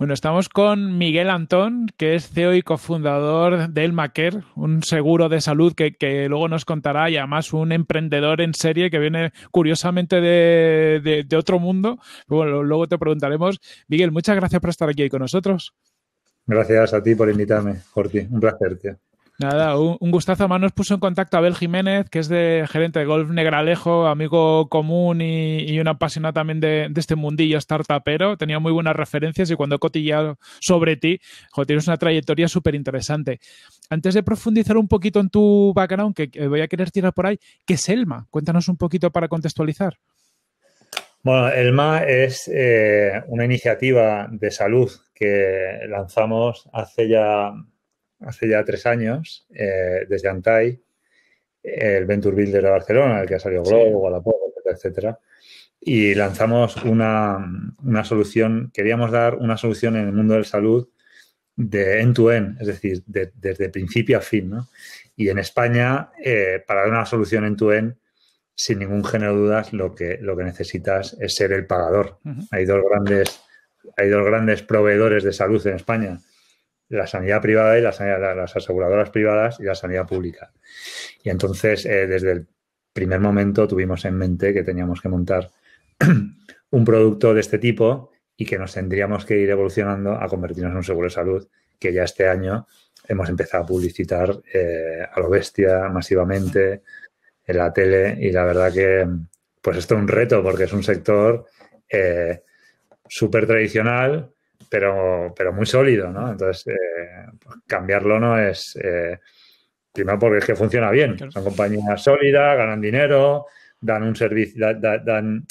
Bueno, estamos con Miguel Antón, que es CEO y cofundador del Maker, un seguro de salud que, luego nos contará y además un emprendedor en serie que viene curiosamente de, otro mundo. Bueno, luego te preguntaremos. Miguel, muchas gracias por estar aquí con nosotros. Gracias a ti por invitarme, Jorge. Un placer, Nada, un, gustazo más. Nos puso en contacto a Abel Jiménez, que es de gerente de Golf Negralejo, amigo común y, y una apasionada también de, este mundillo startupero. Tenía muy buenas referencias y cuando he cotillado sobre ti, tienes una trayectoria súper interesante. Antes de profundizar un poquito en tu background, que voy a querer tirar por ahí, ¿qué es Elma? Cuéntanos un poquito para contextualizar. Bueno, ELMA es eh, una iniciativa de salud que lanzamos hace ya hace ya tres años, eh, desde Antai, el Venture Builder de Barcelona, el que ha salido Globo, La etcétera, Y lanzamos una, solución, queríamos dar una solución en el mundo de la salud de end-to-end, es decir, desde principio a fin. Y en España, eh, para dar una solución end-to-end, sin ningún género de dudas, lo que, lo que necesitas es ser el pagador. Hay dos grandes hay dos grandes proveedores de salud en España la sanidad privada y las aseguradoras privadas y la sanidad pública. Y entonces, eh, desde el primer momento tuvimos en mente que teníamos que montar un producto de este tipo y que nos tendríamos que ir evolucionando a convertirnos en un seguro de salud, que ya este año hemos empezado a publicitar eh, a lo bestia masivamente en la tele y la verdad que pues esto es un reto porque es un sector eh, súper tradicional pero, pero muy sólido, ¿no? Entonces, eh, pues cambiarlo no es... Eh, primero porque es que funciona bien. Son compañías sólidas, ganan dinero, dan un servicio, dan,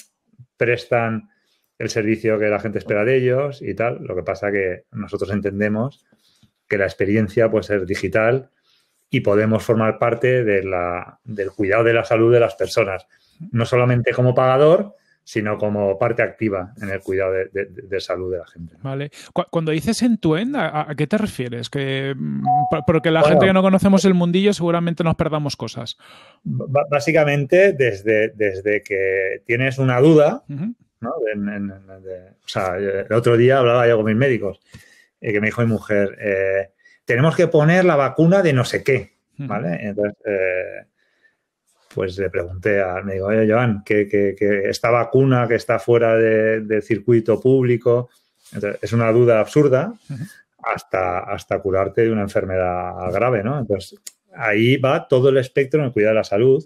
prestan el servicio que la gente espera de ellos y tal. Lo que pasa que nosotros entendemos que la experiencia puede ser digital y podemos formar parte del cuidado de la salud de las personas. No solamente como pagador, sino como parte activa en el cuidado de, salud de la gente. Vale. Cuando dices en tu ¿a, qué te refieres? Que, mm, porque la gente que no conocemos el mundillo seguramente nos perdamos cosas. Básicamente, desde, desde que tienes una duda, ¿no? o sea, el otro día hablaba yo con mis médicos, eh, que me dijo mi mujer, eh, tenemos que poner la vacuna de no sé qué, ¿vale? Entonces... Eh, pues le pregunté a, me digo, oye, Joan, que, esta vacuna que está fuera del circuito público, es una duda absurda hasta, hasta curarte de una enfermedad grave, ¿no? Entonces, ahí va todo el espectro en el cuidado de la salud.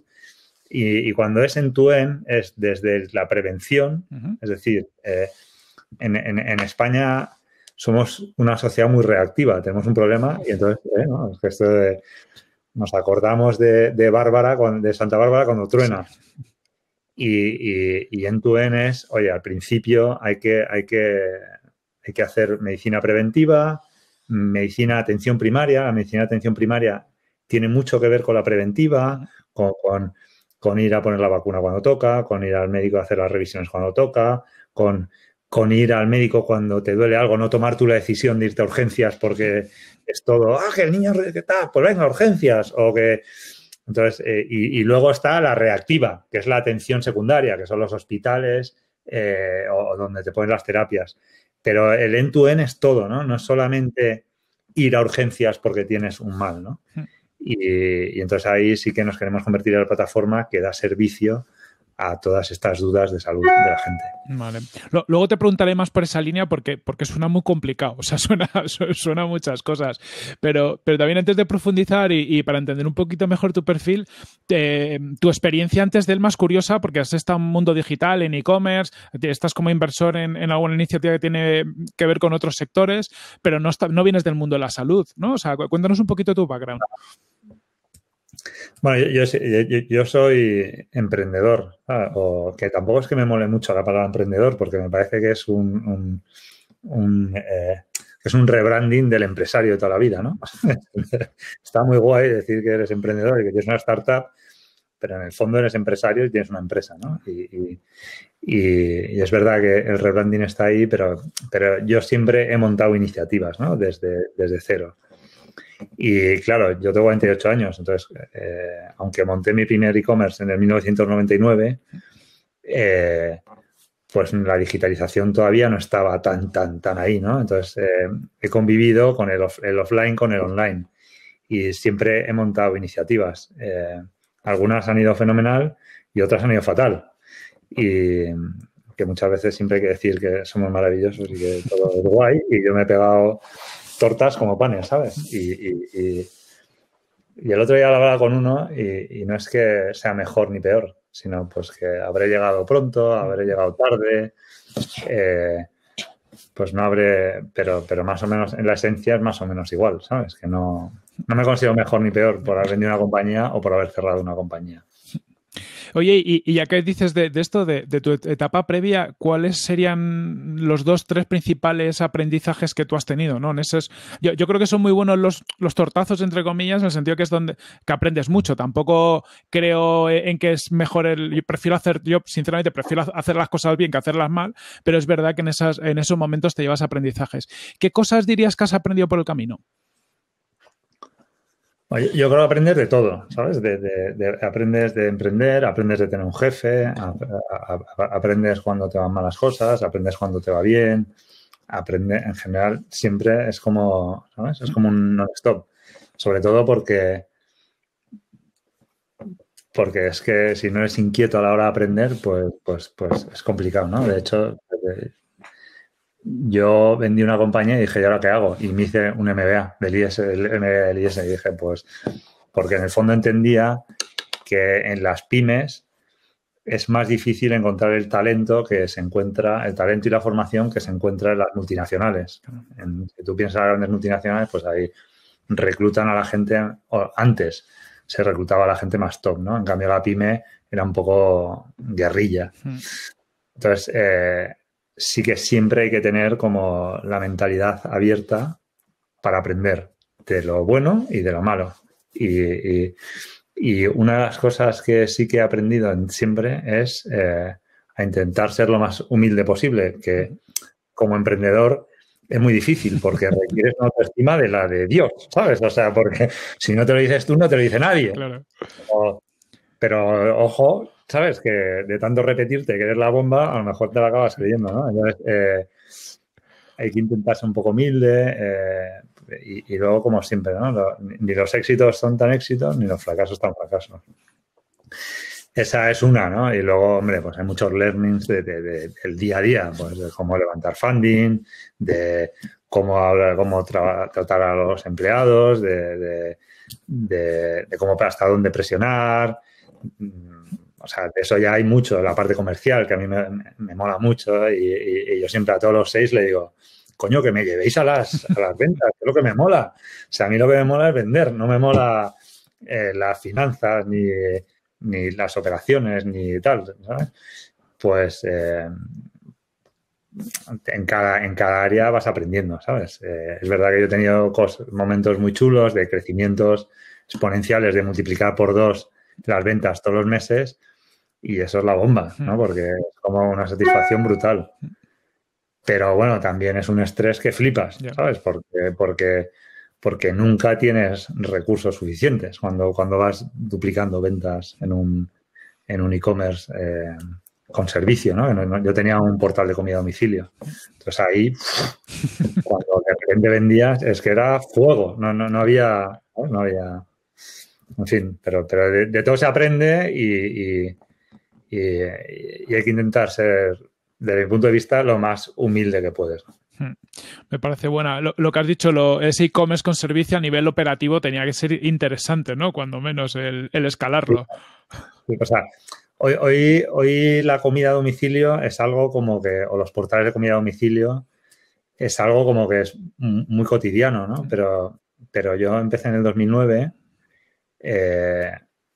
Y, cuando es en tu en, es desde la prevención, es decir, eh, en, España somos una sociedad muy reactiva, tenemos un problema y entonces, eh, no, es de, nos acordamos de, de Bárbara, de Santa Bárbara cuando truena. Y, en tu ENES, oye, al principio hay que, hay que, hay que hacer medicina preventiva, medicina atención primaria. La medicina atención primaria tiene mucho que ver con la preventiva, con ir a poner la vacuna cuando toca, con ir al médico a hacer las revisiones cuando toca, con con ir al médico cuando te duele algo, no tomar tú la decisión de irte a urgencias porque es todo, ah, que el niño, que tal? Pues venga, urgencias, o que... Entonces, eh, y, luego está la reactiva, que es la atención secundaria, que son los hospitales eh, o, donde te ponen las terapias. Pero el end-to-end es todo, ¿no? No es solamente ir a urgencias porque tienes un mal, ¿no? Hmm. Y, y entonces ahí sí que nos queremos convertir en la plataforma que da servicio a todas estas dudas de salud de la gente. Vale. Luego te preguntaré más por esa línea porque, porque suena muy complicado, o sea, suena, suena muchas cosas, pero, pero también antes de profundizar y, para entender un poquito mejor tu perfil, tu experiencia antes del más curiosa, porque has estado en mundo digital, en e-commerce, estás como inversor en, alguna iniciativa que tiene que ver con otros sectores, pero no, no vienes del mundo de la salud, ¿no? O sea, cuéntanos un poquito tu background. Bueno, yo, soy emprendedor, ah, o que tampoco es que me mole mucho la palabra emprendedor, porque me parece que es un, eh, es un rebranding del empresario de toda la vida, ¿no? Está muy guay decir que eres emprendedor y que tienes una startup, pero en el fondo eres empresario y tienes una empresa, ¿no? Y, es verdad que el rebranding está ahí, pero, yo siempre he montado iniciativas, ¿no? Desde, desde cero. Y claro, yo tengo 28 años, entonces, eh, aunque monté mi primer e-commerce en el 1999, eh, pues la digitalización todavía no estaba tan, tan, tan ahí, ¿no? Entonces, eh, he convivido con el, offline, con el online y siempre he montado iniciativas. algunas han ido fenomenal y otras han ido fatal. Y que muchas veces siempre hay que decir que somos maravillosos y que todo es guay y yo me he pegado tortas como panes, ¿sabes? Y, y, y, el otro día hablaba con uno y, no es que sea mejor ni peor, sino pues que habré llegado pronto, habré llegado tarde, eh, pues no habré, pero, pero más o menos, en la esencia es más o menos igual, ¿sabes? Que no, no me consigo mejor ni peor por haber vendido una compañía o por haber cerrado una compañía. Oye, y, ya que dices de, esto, de, tu etapa previa, ¿cuáles serían los dos, tres principales aprendizajes que tú has tenido? ¿no? En yo, creo que son muy buenos los, tortazos, entre comillas, en el sentido que es donde que aprendes mucho. Tampoco creo e, en que es mejor el. Yo prefiero hacer, yo sinceramente prefiero hacer las cosas bien que hacerlas mal, pero es verdad que en, esas, en esos momentos te llevas aprendizajes. ¿Qué cosas dirías que has aprendido por el camino? Yo creo que aprendes de todo, ¿sabes? De, de, aprendes de emprender, aprendes de tener un jefe, aprendes cuando te van malas cosas, aprendes cuando te va bien, aprende en general siempre es como, ¿sabes? Es como un non-stop. Sobre todo porque, porque es que si no eres inquieto a la hora de aprender, pues, pues, pues es complicado, ¿no? De hecho, yo vendí una compañía y dije, ¿y ahora qué hago? Y me hice un MBA del IS, Y dije, pues, porque en el fondo entendía que en las pymes es más difícil encontrar el talento que se encuentra, el talento y la formación que se encuentra en las multinacionales. si tú piensas en grandes multinacionales, pues ahí reclutan a la gente, antes se reclutaba a la gente más top, ¿no? En cambio, la pyme era un poco guerrilla. Hmm. Entonces, eh, sí que siempre hay que tener como la mentalidad abierta para aprender de lo bueno y de lo malo. Y, una de las cosas que sí que he aprendido siempre es eh, a intentar ser lo más humilde posible, que como emprendedor es muy difícil porque requieres una autoestima de la de Dios, ¿sabes? O sea, porque si no te lo dices tú, no te lo dice nadie. pero ojo, ¿sabes? Que de tanto repetirte que eres la bomba, a lo mejor te la acabas creyendo, ¿no? Eh, hay que intentarse un poco humilde eh, y, luego, como siempre, ni los éxitos son tan éxitos, ni los fracasos tan fracasos. Esa es una, ¿no? Y luego, hombre, pues hay muchos learnings de, de, del día a día, pues de cómo levantar funding, de cómo, hablar, cómo tratar a los empleados, de, cómo hasta dónde presionar, o sea, de eso ya hay mucho, la parte comercial, que a mí me, mola mucho y, yo siempre a todos los seis le digo, coño, que me llevéis a las, a las ventas, es lo que me mola. O sea, a mí lo que me mola es vender, no me mola eh, las finanzas, ni, las operaciones, ni tal, ¿sabes? Pues eh, en, cada, en área vas aprendiendo, ¿sabes? Eh, es verdad que yo he tenido momentos muy chulos de crecimientos exponenciales, de multiplicar por dos las ventas todos los meses, y eso es la bomba, ¿no? Mm. Porque es como una satisfacción brutal. Pero bueno, también es un estrés que flipas, ¿sabes? Porque, porque, porque nunca tienes recursos suficientes cuando, cuando vas duplicando ventas en un, en un e-commerce eh, con servicio, ¿no? Yo tenía un portal de comida a domicilio. Entonces ahí, cuando de repente vendías, es que era fuego, no, no, no había, no había, en fin, pero, de, todo se aprende y y, hay que intentar ser, desde mi punto de vista, lo más humilde que puedes. Hmm. Me parece buena. Lo, que has dicho, lo, ese e-commerce con servicio a nivel operativo tenía que ser interesante, ¿no? Cuando menos el, escalarlo. hoy, hoy, la comida a domicilio es algo como que, o los portales de comida a domicilio, es algo como que es muy cotidiano, ¿no? Hmm. Pero, pero yo empecé en el 2009. Eh,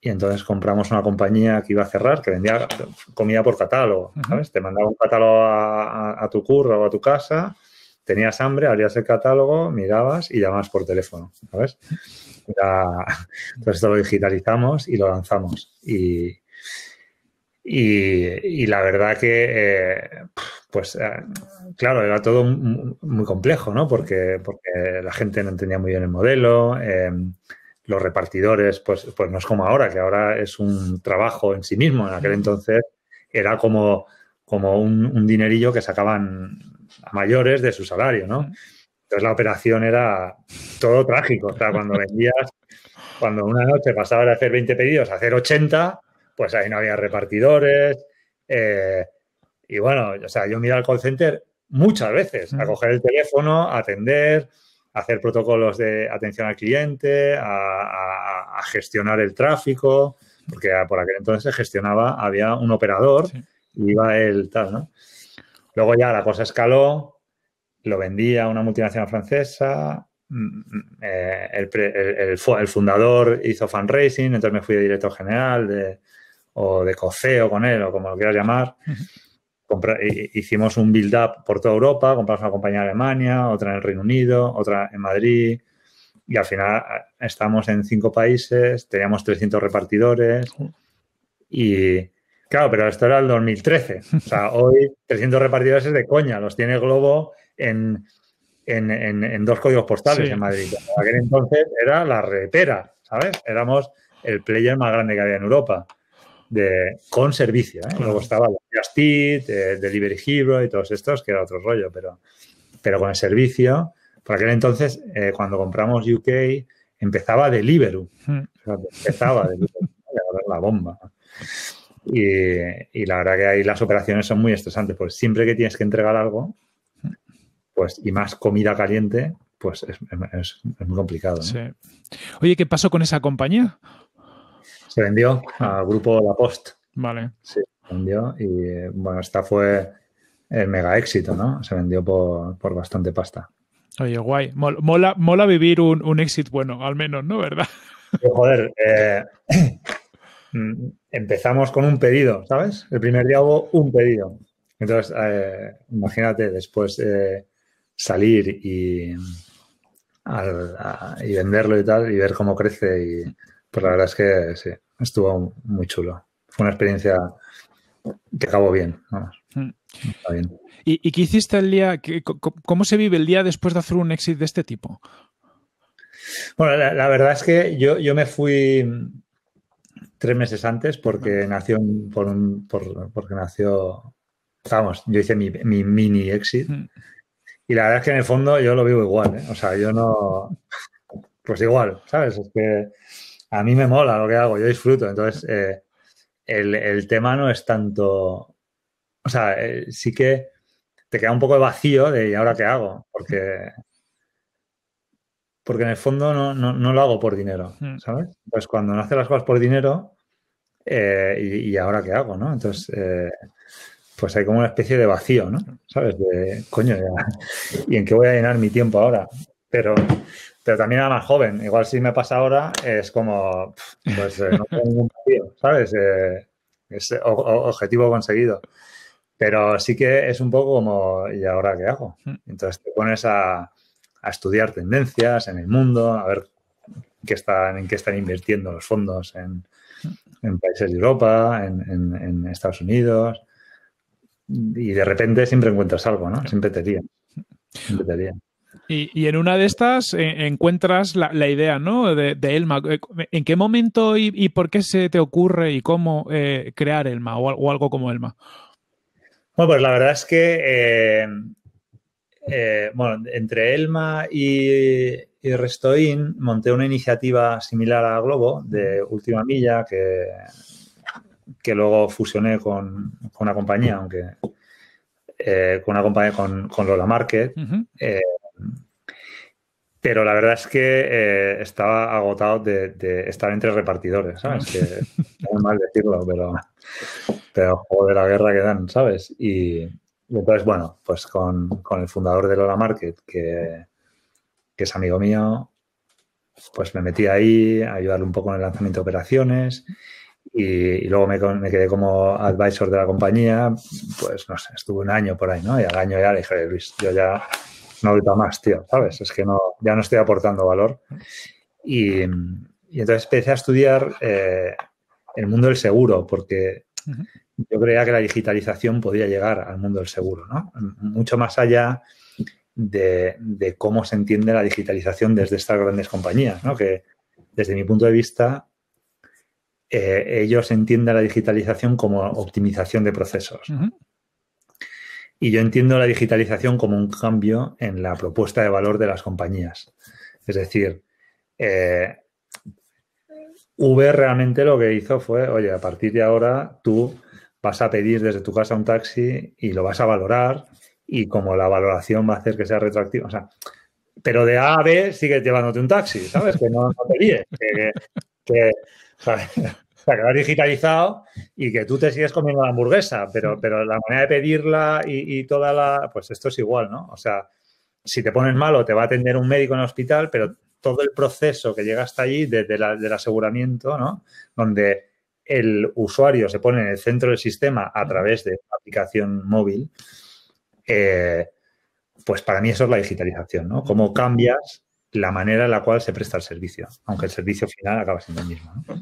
y entonces compramos una compañía que iba a cerrar, que vendía comida por catálogo, ¿sabes? Te mandaba un catálogo a, tu curva o a tu casa, tenías hambre, abrías el catálogo, mirabas y llamabas por teléfono, ¿sabes? entonces esto lo digitalizamos y lo lanzamos. Y, y, la verdad que, eh, pues, eh, claro, era todo muy complejo, ¿no? Porque, porque la gente no entendía muy bien el modelo. Eh, los repartidores, pues, pues no es como ahora, que ahora es un trabajo en sí mismo. En aquel entonces era como, como un, dinerillo que sacaban a mayores de su salario, ¿no? Entonces la operación era todo trágico. O sea, cuando vendías, cuando una noche pasaba de hacer 20 pedidos a hacer 80, pues ahí no había repartidores. Eh, y bueno, o sea, yo mira al call center muchas veces, a coger el teléfono, a atender, hacer protocolos de atención al cliente, a, gestionar el tráfico, porque por aquel entonces se gestionaba, había un operador y iba el tal, ¿no? Luego ya la cosa escaló, lo vendía a una multinacional francesa, mm, mm, eh, el, fundador hizo fundraising, entonces me fui de director general o de coceo con él, o como lo quieras llamar. Eh, eh, hicimos un build-up por toda Europa, compramos una compañía en Alemania, otra en el Reino Unido, otra en Madrid, y al final estamos en cinco países, teníamos 300 repartidores, y claro, pero esto era el 2013. O sea, hoy 300 repartidores es de coña, los tiene Globo en, dos códigos postales en Madrid. Aquel entonces era la repera, ¿sabes? Éramos el player más grande que había en Europa de, con servicio. ¿eh? Luego estaba Just Eat, eh, Delivery Hero y todos estos, que era otro rollo, pero, pero con el servicio. Por aquel entonces, eh, cuando compramos UK, empezaba Deliveroo. Hmm. O empezaba la bomba. Y, la verdad que ahí las operaciones son muy estresantes, pues siempre que tienes que entregar algo, pues y más comida caliente, pues es, muy complicado. Oye, ¿qué pasó con esa compañía? se vendió al grupo La Post. Vale. Sí, se vendió y bueno, esta fue el mega éxito, ¿no? Se vendió por, bastante pasta. Oye, guay. Mola, mola vivir un, éxito. bueno, al menos, ¿no? ¿Verdad? joder, eh, empezamos con un pedido, ¿sabes? El primer día hago un pedido. Entonces, eh, imagínate después eh, salir y, y venderlo y tal, y ver cómo crece y pues la verdad es que sí, estuvo muy chulo. Fue una experiencia que acabó bien, mm. ¿Y, qué hiciste el día? ¿Cómo se vive el día después de hacer un exit de este tipo? Bueno, la, verdad es que yo, yo, me fui tres meses antes porque nació por un, porque nació, vamos, yo hice mi, mini exit. Mm. Y la verdad es que en el fondo yo lo vivo igual, ¿eh? O sea, yo no. Pues igual, ¿sabes? Es que a mí me mola lo que hago, yo disfruto. Entonces, eh, el, tema no es tanto. O sea, eh, sí que te queda un poco de vacío de ¿y ahora qué hago? Porque. Porque en el fondo no, lo hago por dinero, hmm. ¿sabes? Pues cuando no haces las cosas por dinero, eh, y, ahora qué hago? ¿no? Entonces, pues hay como una especie de vacío, ¿no? ¿Sabes? De coño, ¿y en qué voy a llenar mi tiempo ahora? Pero pero también era más joven. Igual si me pasa ahora, es como, pues eh, no tengo ningún partido, ¿sabes? Eh, es eh, objetivo conseguido. Pero sí que es un poco como, ¿y ahora qué hago? Mm. Entonces te pones a, estudiar tendencias en el mundo, a ver qué están, en qué están invirtiendo los fondos en, mm. países de Europa, en, Estados Unidos. Y de repente siempre encuentras algo, ¿no? Siempre te lían. Mm. Siempre te y, en una de estas eh, encuentras la, idea, ¿no? De, Elma. Eh, ¿En qué momento y, por qué se te ocurre y cómo eh, crear Elma o, algo como Elma? Bueno, pues la verdad es que, bueno, entre Elma y, y Restoin monté una iniciativa similar a Globo de Última Milla que, que luego fusioné con, una compañía, aunque con una compañía con, Lola Market, pero la verdad es que eh, estaba agotado de, estar entre repartidores, ¿sabes? Que es mal decirlo, pero, pero juego de la guerra que dan, ¿sabes? Y, entonces, bueno, pues con, el fundador de Lola Market, que, que, es amigo mío, pues me metí ahí a ayudarle un poco en el lanzamiento de operaciones y, luego me, quedé como advisor de la compañía, pues no sé, estuve un año por ahí, ¿no? Y al año ya le dije, Luis, yo ya no grito más, tío, ¿sabes? Es que no, ya no estoy aportando valor. Y, entonces empecé a estudiar eh, el mundo del seguro, porque yo creía que la digitalización podía llegar al mundo del seguro, ¿no? Mucho más allá de, cómo se entiende la digitalización desde estas grandes compañías, ¿no? Que desde mi punto de vista, eh, ellos entienden la digitalización como optimización de procesos. Y yo entiendo la digitalización como un cambio en la propuesta de valor de las compañías. Es decir, V eh, Uber realmente lo que hizo fue, oye, a partir de ahora tú vas a pedir desde tu casa un taxi y lo vas a valorar y como la valoración va a hacer que sea retroactiva, o sea, pero de A a B sigues llevándote un taxi, ¿sabes? Que no, te ríes, que, O sea, que lo digitalizado y que tú te sigues comiendo la hamburguesa, pero, pero la manera de pedirla y, toda la... Pues esto es igual, ¿no? O sea, si te pones malo te va a atender un médico en el hospital, pero todo el proceso que llega hasta allí desde la, del aseguramiento, ¿no? Donde el usuario se pone en el centro del sistema a través de una aplicación móvil, eh, pues para mí eso es la digitalización, ¿no? Cómo cambias la manera en la cual se presta el servicio, aunque el servicio final acaba siendo el mismo. ¿no?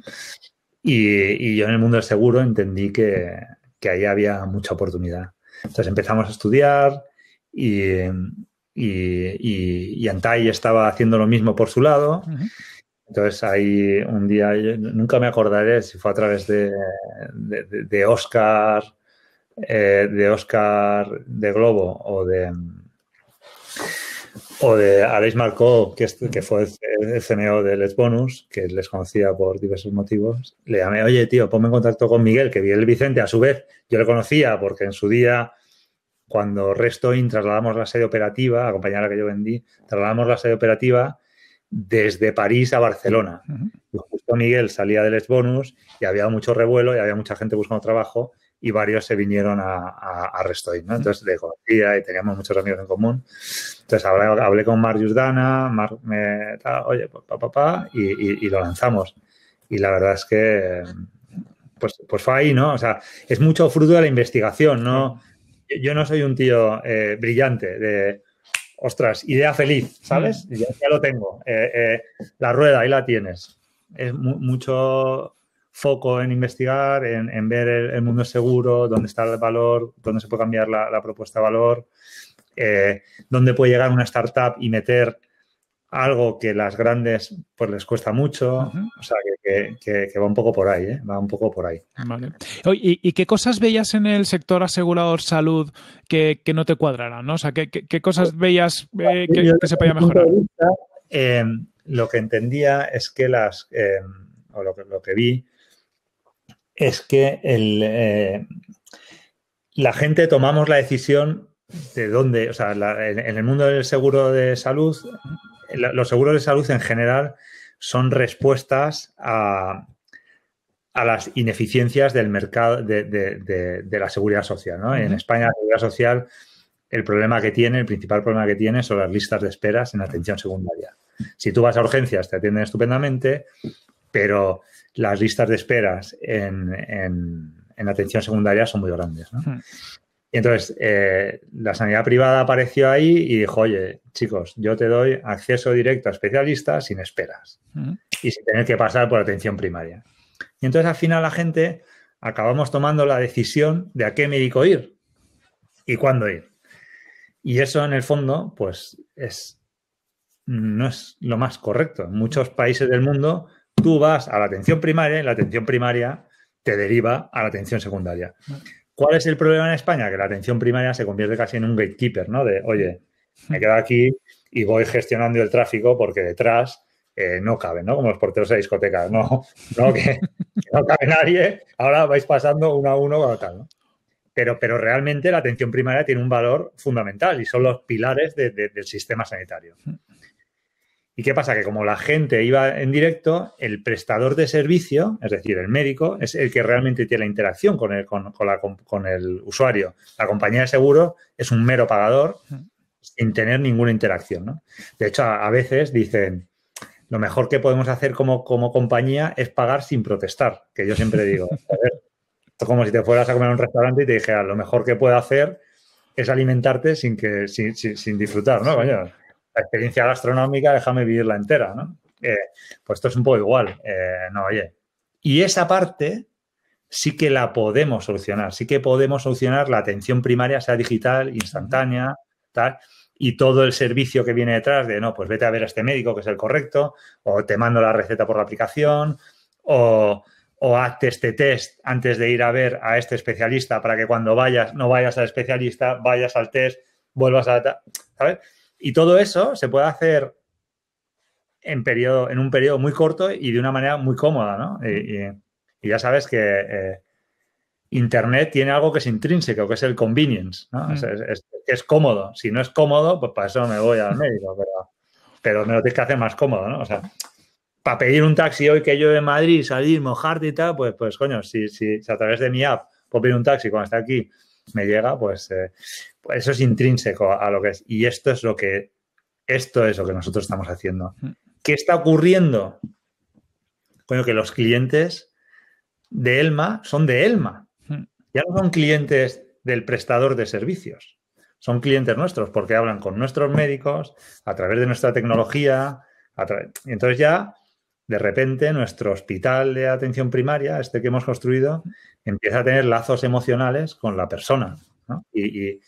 Y, yo en el mundo del seguro entendí que, ahí había mucha oportunidad. Entonces empezamos a estudiar y, y, y Antai estaba haciendo lo mismo por su lado. Entonces ahí un día, nunca me acordaré si fue a través de, Oscar, eh, de Oscar de Globo o de, o de Alex Marco que, que fue el CMO de Les Bonus, que les conocía por diversos motivos. Le llamé, oye, tío, ponme en contacto con Miguel, que el Vicente, a su vez, yo le conocía porque en su día, cuando Restoin trasladamos la sede operativa, acompañada a que yo vendí, trasladamos la sede operativa desde París a Barcelona. Uh Justo Miguel salía de Les Bonus y había mucho revuelo y había mucha gente buscando trabajo y varios se vinieron a, a, Restoy, ¿no? Entonces le conocía y teníamos muchos amigos en común. Entonces hablé, hablé con Marius Dana, Mar, me, oye, papá, papá, pa, y, y, lo lanzamos. Y la verdad es que, pues, pues fue ahí, ¿no? O sea, es mucho fruto de la investigación, ¿no? Yo, no soy un tío eh, brillante de, ostras, idea feliz, ¿sabes? Mm. Ya, lo tengo. Eh, eh, la rueda, ahí la tienes. Es mucho foco en investigar, en, ver el, mundo seguro, dónde está el valor, dónde se puede cambiar la, propuesta de valor, eh, dónde puede llegar una startup y meter algo que las grandes pues les cuesta mucho. O sea, que, va un poco por ahí, ¿eh? va un poco por ahí. ¿Y, qué cosas veías en el sector asegurador salud que, no te cuadraran? O sea, ¿qué, qué, cosas pues, veías eh, que, se podía mejorar? lo que entendía es que las, o lo que vi, es que eh, la gente tomamos la decisión de dónde, o sea, en, el mundo del seguro de salud, los seguros de salud en general son respuestas a, las ineficiencias del mercado de, la seguridad social. En España la seguridad social, el problema que tiene, el principal problema que tiene son las listas de esperas en atención secundaria. Si tú vas a urgencias, te atienden estupendamente, pero las listas de esperas en, atención secundaria son muy grandes. Hmm. Y entonces, eh, la sanidad privada apareció ahí y dijo, oye, chicos, yo te doy acceso directo a especialistas sin esperas hmm. y sin tener que pasar por atención primaria. Y entonces, al final, la gente acabamos tomando la decisión de a qué médico ir y cuándo ir. Y eso, en el fondo, pues es no es lo más correcto. En muchos países del mundo Tú vas a la atención primaria y la atención primaria te deriva a la atención secundaria. ¿Cuál es el problema en España? Que la atención primaria se convierte casi en un gatekeeper, ¿no? De, oye, me quedo aquí y voy gestionando el tráfico porque detrás eh, no cabe, ¿no? Como los porteros de discoteca, no, no que, no cabe nadie, ahora vais pasando uno a uno o tal, ¿no? Pero, realmente la atención primaria tiene un valor fundamental y son los pilares del sistema sanitario. ¿Y qué pasa? Que como la gente iba en directo, el prestador de servicio, es decir, el médico, es el que realmente tiene la interacción con el, con, el usuario. La compañía de seguro es un mero pagador sin tener ninguna interacción. De hecho, a, veces dicen, lo mejor que podemos hacer como, como compañía es pagar sin protestar, que yo siempre digo, es como si te fueras a comer a un restaurante y te dijera, lo mejor que puedo hacer es alimentarte sin, que, sin, sin, disfrutar, ¿no? la experiencia gastronómica, déjame vivirla entera, ¿no? Eh, pues esto es un poco igual, eh, no, oye. Y esa parte sí que la podemos solucionar, sí que podemos solucionar la atención primaria, sea digital, instantánea, tal, y todo el servicio que viene detrás de, no, pues vete a ver a este médico que es el correcto, o te mando la receta por la aplicación, o, o hazte este test antes de ir a ver a este especialista para que cuando vayas, no vayas al especialista, vayas al test, vuelvas a... ¿Sabes? Y todo eso se puede hacer en, periodo, en un periodo muy corto y de una manera muy cómoda, ¿no? Y, ya sabes que eh, Internet tiene algo que es intrínseco, que es el convenience, ¿no? Mm. Es, cómodo. Si no es cómodo, pues para eso me voy al médico, pero, me lo tienes que hacer más cómodo, ¿no? O sea, para pedir un taxi hoy que llueve en Madrid, salir, mojarte y tal, pues, pues coño, si a través de mi app puedo pedir un taxi cuando está aquí me llega, pues, eh, pues, eso es intrínseco a, lo que es. Y esto es lo que, esto es lo que nosotros estamos haciendo. Mm. ¿Qué está ocurriendo? Coño, que los clientes de Elma son de Elma. Mm. Ya no son clientes del prestador de servicios. Son clientes nuestros porque hablan con nuestros médicos a través de nuestra tecnología. y entonces ya de repente nuestro hospital de atención primaria, este que hemos construido, empieza a tener lazos emocionales con la persona. Y,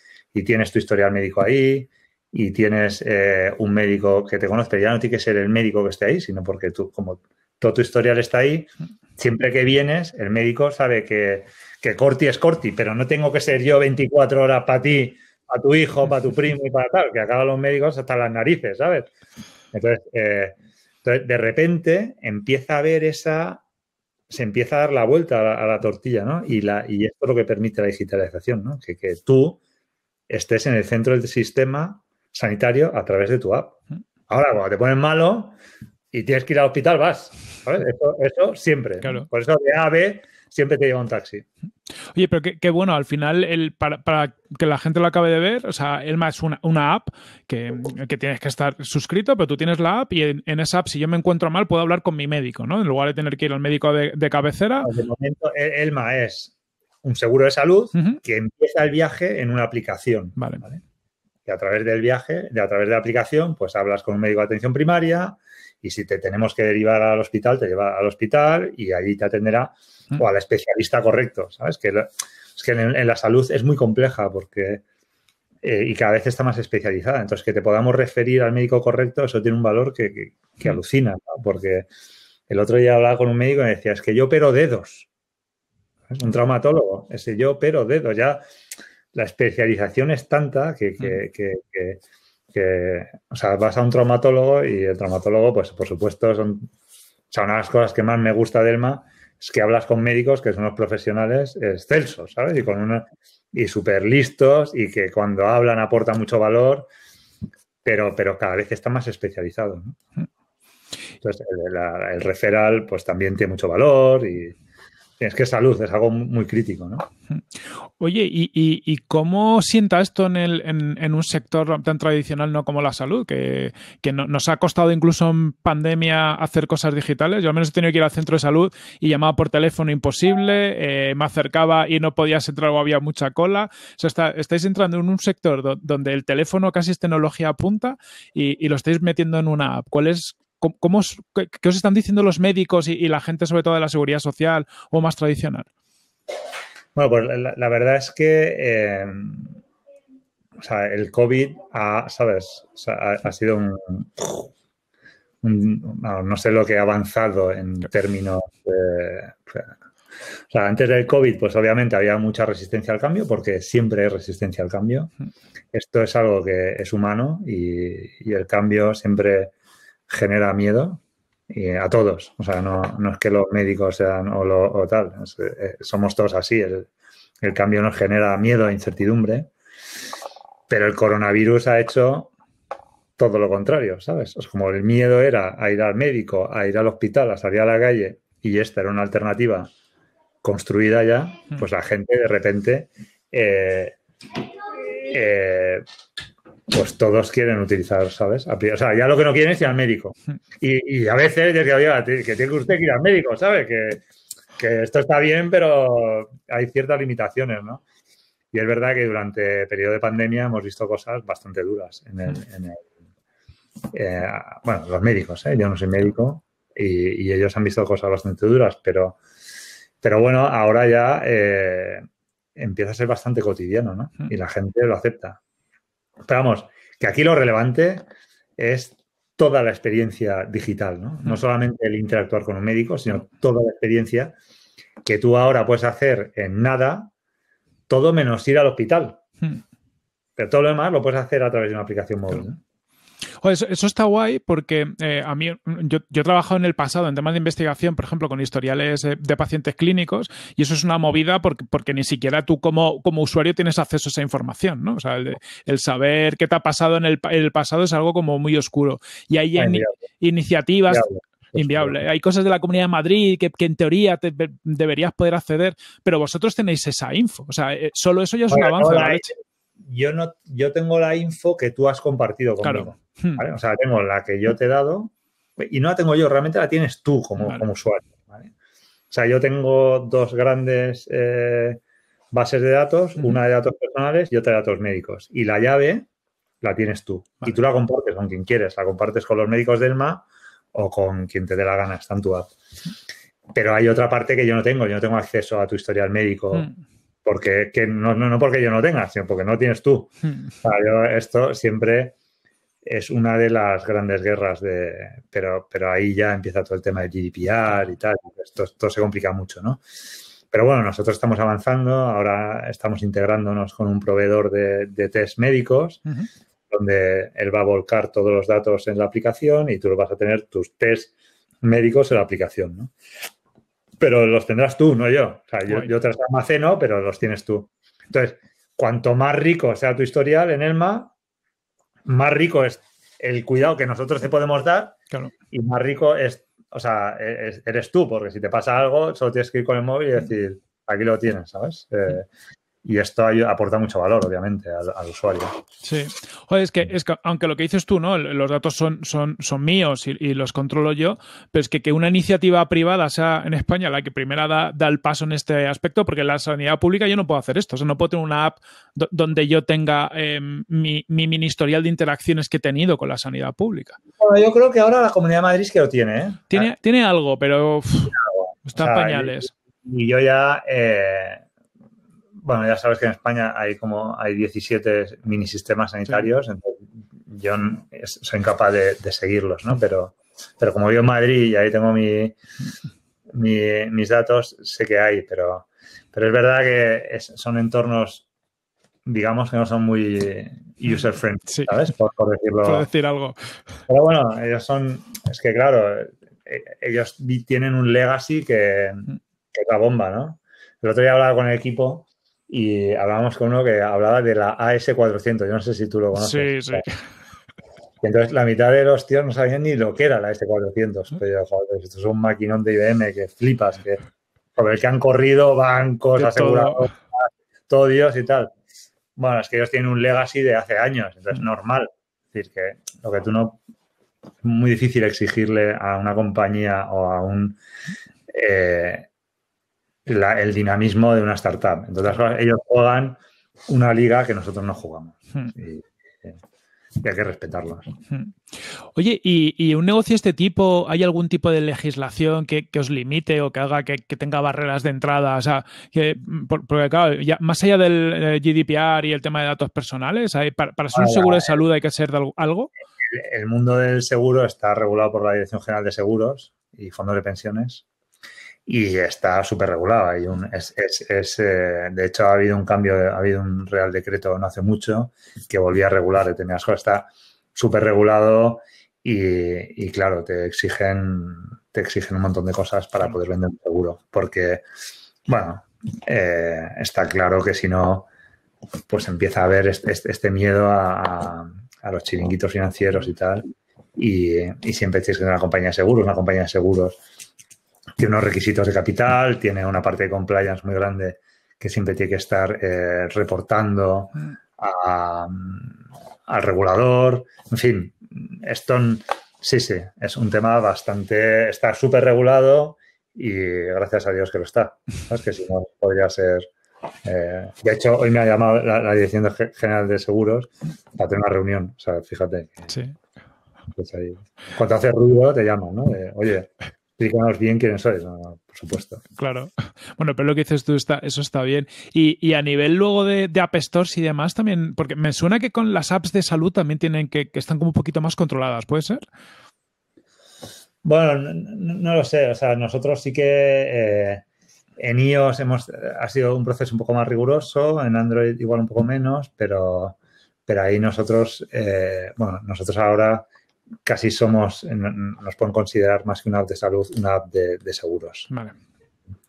tienes tu historial médico ahí, y tienes eh, un médico que te conoce, ya no tiene que ser el médico que esté ahí, sino porque tú, como todo tu historial está ahí, siempre que vienes, el médico sabe que, Corti es Corti, pero no tengo que ser yo 24 horas para ti, para tu hijo, para tu primo y para tal, que acaban los médicos hasta las narices, ¿sabes? Entonces, eh, entonces, de repente empieza a ver esa, se empieza a dar la vuelta a la, tortilla, ¿no? Y, la, y esto es lo que permite la digitalización, ¿no? Que, tú estés en el centro del sistema sanitario a través de tu app. Ahora, cuando te pones malo y tienes que ir al hospital, vas. Eso, siempre. Por eso de A a B siempre te lleva un taxi. Oye, pero qué, bueno, al final, para, que la gente lo acabe de ver, o sea, Elma es una, app que, tienes que estar suscrito, pero tú tienes la app y en, esa app, si yo me encuentro mal, puedo hablar con mi médico, ¿no? En lugar de tener que ir al médico de, cabecera. Pues de momento, e-, Elma es un seguro de salud que empieza el viaje en una aplicación. Vale. ¿vale? Y a través del viaje, de, a través de la aplicación, pues hablas con un médico de atención primaria y si te tenemos que derivar al hospital, te lleva al hospital y allí te atenderá Mm. o al especialista correcto, ¿sabes? Que, es que en, la salud es muy compleja porque eh, y cada vez está más especializada. Entonces, que te podamos referir al médico correcto, eso tiene un valor que, que, mm. alucina, porque el otro día hablaba con un médico y me decía, es que yo pero dedos. Un traumatólogo, ese yo pero dedos. Ya la especialización es tanta mm. que, que que, o sea, vas a un traumatólogo y el traumatólogo, pues por supuesto, son, una de las cosas que más me gusta delma es que hablas con médicos que son unos profesionales excelsos, ¿sabes? Y con una, y súper listos y que cuando hablan aportan mucho valor, pero, pero cada vez está más especializado Entonces, el, el, referral pues también tiene mucho valor y, es que salud, es algo muy crítico, ¿no? Oye, ¿y, cómo sienta esto en, un sector tan tradicional no como la salud? Que, nos ha costado incluso en pandemia hacer cosas digitales. Yo al menos he tenido que ir al centro de salud y llamaba por teléfono imposible, eh, me acercaba y no podías entrar o había mucha cola. O sea, estáis entrando en un sector donde el teléfono casi es tecnología punta y, y lo estáis metiendo en una app. ¿Cuál es, ¿cómo, qué, os están diciendo los médicos y, la gente, sobre todo de la seguridad social o más tradicional? Bueno, pues la, verdad es que eh, el COVID ha, ¿sabes? ha, sido un, no, sé lo que ha avanzado en términos de, o sea, antes del COVID, pues obviamente había mucha resistencia al cambio, porque siempre hay resistencia al cambio. Esto es algo que es humano y el cambio siempre genera miedo a todos. O sea, no, no, es que los médicos sean o, lo, o tal. Eh, somos todos así. El, cambio nos genera miedo e incertidumbre. Pero el coronavirus ha hecho todo lo contrario, ¿sabes? como el miedo era a ir al médico, a ir al hospital, a salir a la calle, y esta era una alternativa construida ya, pues hmm. la gente de repente eh, eh, pues todos quieren utilizar, ¿sabes? O sea, ya lo que no quieren es ir al médico. Y, a veces, desde que, que tiene usted que ir al médico, ¿sabe? Que, esto está bien, pero hay ciertas limitaciones, ¿no? Y es verdad que durante el periodo de pandemia hemos visto cosas bastante duras en eh, bueno, los médicos, ¿eh? Yo no soy médico y, ellos han visto cosas bastante duras, pero, pero bueno, ahora ya eh, empieza a ser bastante cotidiano, ¿no? Hmm. Y la gente lo acepta. Pero vamos, que aquí lo relevante es toda la experiencia digital, ¿no? No solamente el interactuar con un médico, sino toda la experiencia que tú ahora puedes hacer en nada, todo menos ir al hospital. Pero todo lo demás lo puedes hacer a través de una aplicación móvil. ¿no? eso, está guay porque eh, a mí, mm, yo, yo, he trabajado en el pasado en temas de investigación, por ejemplo, con historiales eh, de, pacientes clínicos, y eso es una movida porque, ni siquiera tú como, usuario tienes acceso a esa información, ¿no? O sea, el, saber qué te ha pasado en el, pasado es algo como muy oscuro. Y hay ah, iniciativas... inviables. Hay cosas de la Comunidad de Madrid que, en teoría deberías poder acceder, pero vosotros tenéis esa info. O sea, eh, solo eso ya es un avance. de la leche yo no, yo tengo la info que tú has compartido conmigo. Hmm. O sea, tengo la que yo te he dado y no la tengo yo, realmente la tienes tú como, usuario. O sea, yo tengo dos grandes eh, bases de datos, una de datos personales y otra de datos médicos. Y la llave la tienes tú. Y tú la compartes con quien quieres, la compartes con los médicos del MA o con quien te dé la gana, está en tu app. Pero hay otra parte que yo no tengo, yo no tengo acceso a tu historial médico. Hmm. Porque que no, no, no, porque yo no tenga, sino porque no tienes tú. Hmm. esto siempre es una de las grandes guerras de. Pero, pero ahí ya empieza todo el tema de GDPR y tal. Esto, se complica mucho, ¿no? Pero bueno, nosotros estamos avanzando, ahora estamos integrándonos con un proveedor de, test médicos, donde él va a volcar todos los datos en la aplicación y tú vas a tener tus test médicos en la aplicación. ¿no? pero los tendrás tú, no yo. O sea, yo, yo, te los almaceno, pero los tienes tú. Entonces, cuanto más rico sea tu historial en Elma, más rico es el cuidado que nosotros te podemos dar y más rico es, o sea, e, e, eres tú, porque si te pasa algo, solo tienes que ir con el móvil y decir, aquí lo tienes, ¿sabes? Eh, y esto aporta mucho valor, obviamente, al, usuario. Sí. Joder, es que, es aunque lo que dices tú, ¿no? Los datos son, son, son míos y, los controlo yo, pero es que, una iniciativa privada sea en España la que primera da, el paso en este aspecto, porque la sanidad pública yo no puedo hacer esto. O sea, no puedo tener una app donde yo tenga em, mi, ministerial de interacciones que he tenido con la sanidad pública. Bueno, yo creo que ahora la Comunidad de Madrid que lo tiene, ¿eh? Tiene, tiene algo, pero está pañales. Y, yo ya. Eh, bueno, ya sabes que en España hay como hay 17 minisistemas sanitarios, entonces yo soy incapaz de, seguirlos, ¿no? Pero, pero como vivo en Madrid y ahí tengo mi, mis datos, sé que hay, pero, pero es verdad que son entornos, digamos, que no son muy user-friendly, ¿sabes? Por, decirlo. Por decir algo. Pero bueno, ellos son, es que claro, eh, ellos tienen un legacy que, que es la bomba, ¿no? El otro día hablaba con el equipo y hablábamos con uno que hablaba de la AS400, yo no sé si tú lo conoces. Sí, sí. Entonces la mitad de los tíos no sabían ni lo que era la as 400 Pero yo, esto es un maquinón de IBM que flipas, que por el que han corrido bancos, aseguradoras, todo Dios y tal. Bueno, es que ellos tienen un legacy de hace años, entonces normal. Es decir, que lo que tú no... Es muy difícil exigirle a una compañía o a un... Eh, el dinamismo de una startup. Entonces, ellos juegan una liga que nosotros no jugamos. Hmm. Y, eh, hay que respetarlas. Hmm. Oye, ¿y, un negocio de este tipo, hay algún tipo de legislación que, os limite o que haga que, tenga barreras de entrada? Mm, claro, más allá del eh, GDPR y el tema de datos personales, para, ser un seguro de salud hay que hacer algo? El, el, mundo del seguro está regulado por la Dirección General de Seguros y Fondos de Pensiones y está súper regulado. Hay un, es, es, es eh, de hecho, ha habido un cambio, ha habido un real decreto no hace mucho que volvía a regular determinadas cosas. Está súper regulado y, claro, te exigen, te exigen un montón de cosas para poder vender un seguro. Porque, bueno, eh, está claro que si no, pues empieza a haber este, este, este miedo a, a, los chiringuitos financieros y tal. Y, y siempre tienes que tener una compañía de seguros, una compañía de seguros tiene unos requisitos de capital, tiene una parte de compliance muy grande que siempre tiene que estar eh, reportando al regulador. En fin, esto sí, sí, es un tema bastante, está súper regulado y gracias a Dios que lo está. Es que si no, podría ser... Eh, de hecho, hoy me ha llamado la, Dirección General de Seguros para tener una reunión. O sea, fíjate. Sí. Pues cuando hace ruido te llaman, ¿no? oye, Explícanos bien quiénes sois, por supuesto. Claro. Bueno, pero lo que dices tú, está, eso está bien. Y, a nivel luego de, de, App Stores y demás también, porque me suena que con las apps de salud también tienen que, que están como un poquito más controladas, ¿puede ser? Bueno, no, lo sé. O sea, nosotros sí que eh, en iOS hemos, ha sido un proceso un poco más riguroso, en Android igual un poco menos, pero, pero ahí nosotros, eh, bueno, nosotros ahora casi somos, nos a considerar más que una app de salud, una app de, seguros.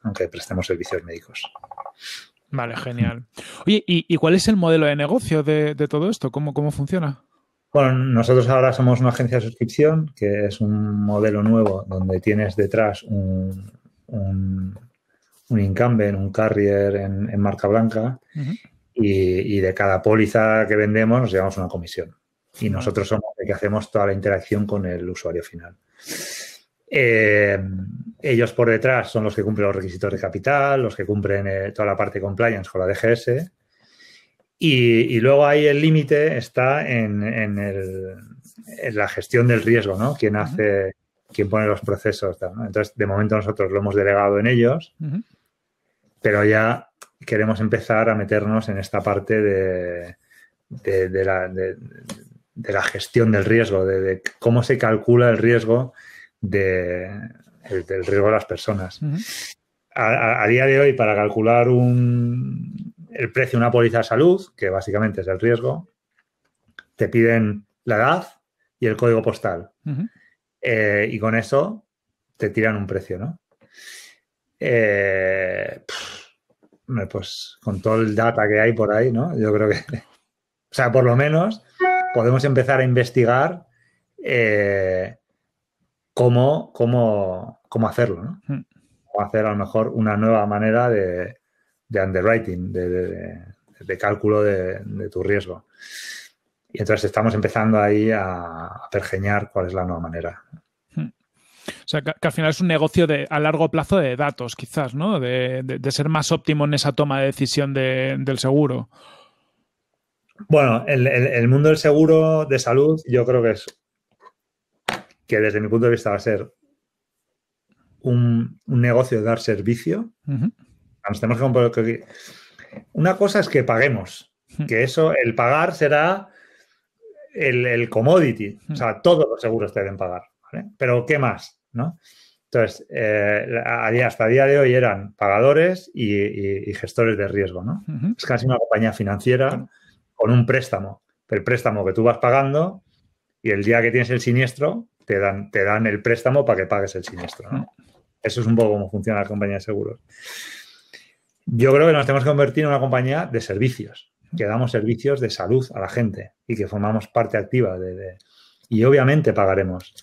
Aunque prestemos servicios médicos. Vale, genial. Oye, ¿y, cuál es el modelo de negocio de, todo esto? ¿Cómo, ¿Cómo funciona? Bueno, nosotros ahora somos una agencia de suscripción, que es un modelo nuevo donde tienes detrás un, un, un un carrier en, marca blanca, y, y de cada póliza que vendemos nos llevamos una comisión y nosotros somos los que hacemos toda la interacción con el usuario final. Eh, ellos por detrás son los que cumplen los requisitos de capital, los que cumplen eh, toda la parte de compliance con la DGS. Y, luego ahí el límite está en, la gestión del riesgo, ¿no? Quién hace, pone los procesos. Entonces, de momento nosotros lo hemos delegado en ellos, pero ya queremos empezar a meternos en esta parte de, la, de de la gestión del riesgo, de, cómo se calcula el riesgo de, el, riesgo de las personas. a, día de hoy, para calcular un, el precio de una póliza de salud, que básicamente es el riesgo, te piden la edad y el código postal. Eh, y con eso te tiran un precio, ¿no? Eh, pues con todo el data que hay por ahí, ¿no? Yo creo que, o sea, por lo menos podemos empezar a investigar eh, cómo, cómo, cómo, hacerlo, ¿no? Hmm. O hacer a lo mejor una nueva manera de, underwriting, de, cálculo de, tu riesgo. Y entonces estamos empezando ahí a, pergeñar cuál es la nueva manera. Hmm. O sea, que, al final es un negocio de, a largo plazo de datos, quizás, ¿no? de ser más óptimo en esa toma de decisión del seguro. Bueno, el, mundo del seguro de salud, yo creo que es que desde mi punto de vista va a ser un, negocio de dar servicio. Una cosa es que paguemos, que eso, el pagar será el, commodity. O sea, todos los seguros deben pagar. ¿vale? Pero, ¿qué más? ¿No? Entonces, eh, hasta el día de hoy eran pagadores y, gestores de riesgo, ¿no? Es casi una compañía financiera con un préstamo. El préstamo que tú vas pagando y el día que tienes el siniestro te dan, te dan el préstamo para que pagues el siniestro. Eso es un poco cómo funciona la compañía de seguros. Yo creo que nos tenemos que convertir en una compañía de servicios, que damos servicios de salud a la gente y que formamos parte activa de, Y obviamente pagaremos,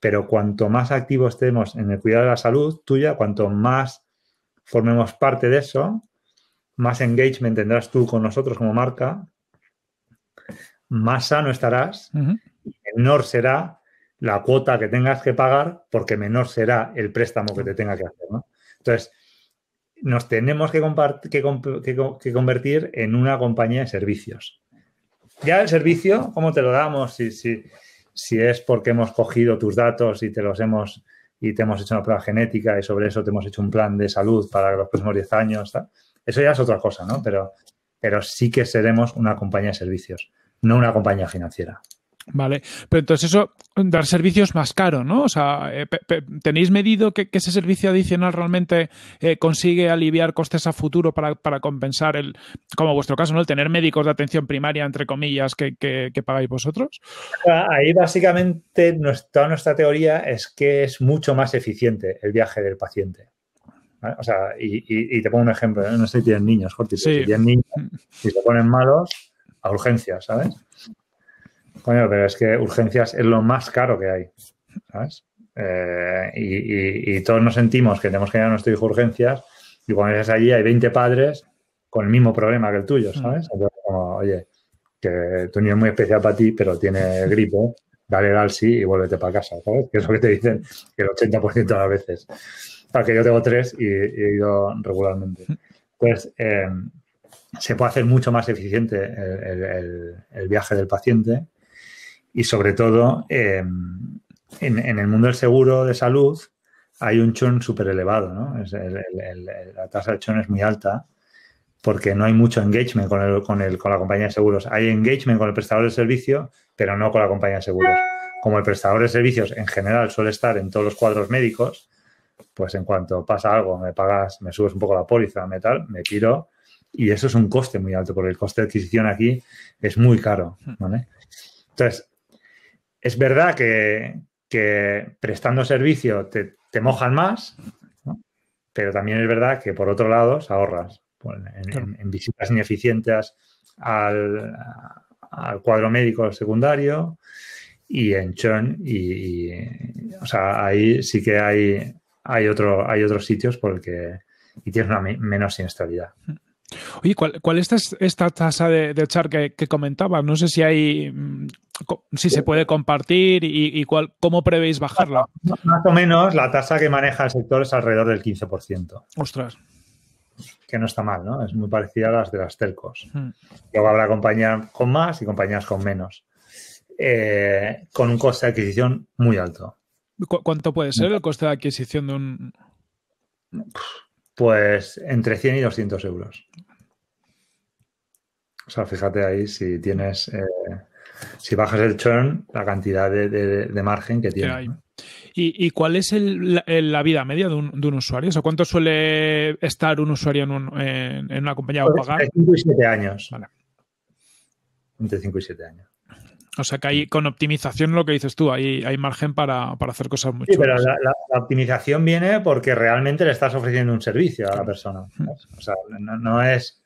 pero cuanto más activos estemos en el cuidado de la salud tuya, cuanto más formemos parte de eso, más engagement tendrás tú con nosotros como marca más sano estarás, menor será la cuota que tengas que pagar, porque menor será el préstamo que te tenga que hacer. ¿no? Entonces, nos tenemos que, que, convertir en una compañía de servicios. Ya el servicio, ¿cómo te lo damos? Si, si, si es porque hemos cogido tus datos y te los hemos y te hemos hecho una prueba genética y sobre eso te hemos hecho un plan de salud para los próximos 10 años. Eso ya es otra cosa, ¿no? Pero, pero sí que seremos una compañía de servicios no una compañía financiera. Vale, pero entonces eso, dar servicios más caro, ¿no? O sea, eh, ¿tenéis medido que, ese servicio adicional realmente eh, consigue aliviar costes a futuro para, compensar el, como vuestro caso, ¿no? El tener médicos de atención primaria, entre comillas, que, pagáis vosotros. Ahí básicamente toda nuestra teoría es que es mucho más eficiente el viaje del paciente. O sea, y, te pongo un ejemplo, ¿eh? no sé si tienen niños, Jorge, si tienen niños, si se ponen malos, urgencias, ¿sabes? Coño, pero es que urgencias es lo más caro que hay, ¿sabes? Eh, y, todos nos sentimos que tenemos que ir a nuestro hijo urgencias y cuando llegas allí hay 20 padres con el mismo problema que el tuyo, mm. ¿sabes? oye, que tu niño es muy especial para ti, pero tiene gripo dale el sí y vuélvete para casa, ¿sabes? Que es lo que te dicen que el 80% de las veces. Para que yo tengo tres y, he ido regularmente. Pues... eh, se puede hacer mucho más eficiente el, viaje del paciente y sobre todo em, en, el mundo del seguro de salud hay un churn súper elevado, la tasa de churn es muy alta porque no hay mucho engagement con, la compañía de seguros. Hay engagement con el prestador de servicio, pero no con la compañía de seguros. Como el prestador de servicios en general suele estar en todos los cuadros médicos, pues en cuanto pasa algo, me pagas, me subes un poco la póliza, me tal, me y eso es un coste muy alto, porque el coste de adquisición aquí es muy caro. Hmm. ¿vale? Entonces, es verdad que, prestando servicio te, mojan más, pero también es verdad que por otro lado ahorras pues, en, visitas ineficientes al, cuadro médico secundario y en churn y, o sea ahí sí que hay hay otro hay otros sitios por el que tienes una menos inestabilidad hmm. Oye, ¿cuál, es esta, tasa de, de char que, que comentabas? No sé si hay mm, si se puede compartir y, cuál, cómo prevéis bajarla. Más o menos la tasa que maneja el sector es alrededor del 15%. Ostras. Que no está mal, ¿no? Es muy parecida a las de las telcos. Hmm. Luego habrá compañías con más y compañías con menos. Eh, con un coste de adquisición muy alto. ¿Cuánto puede ser el coste de adquisición de un...? Pues entre 100 y 200 euros. O sea, fíjate ahí si tienes, eh, si bajas el churn, la cantidad de, margen que tienes. ¿Y, cuál es la, vida media de un, usuario? O ¿cuánto suele estar un usuario en, una compañía o pues, pagar? Entre 5 y 7 años. Entre 5 y 7 años. O sea que hay, con optimización lo que dices tú, hay, hay margen para, hacer cosas mucho. sí, pero la, optimización viene porque realmente le estás ofreciendo un servicio a la persona. O sea, no, es.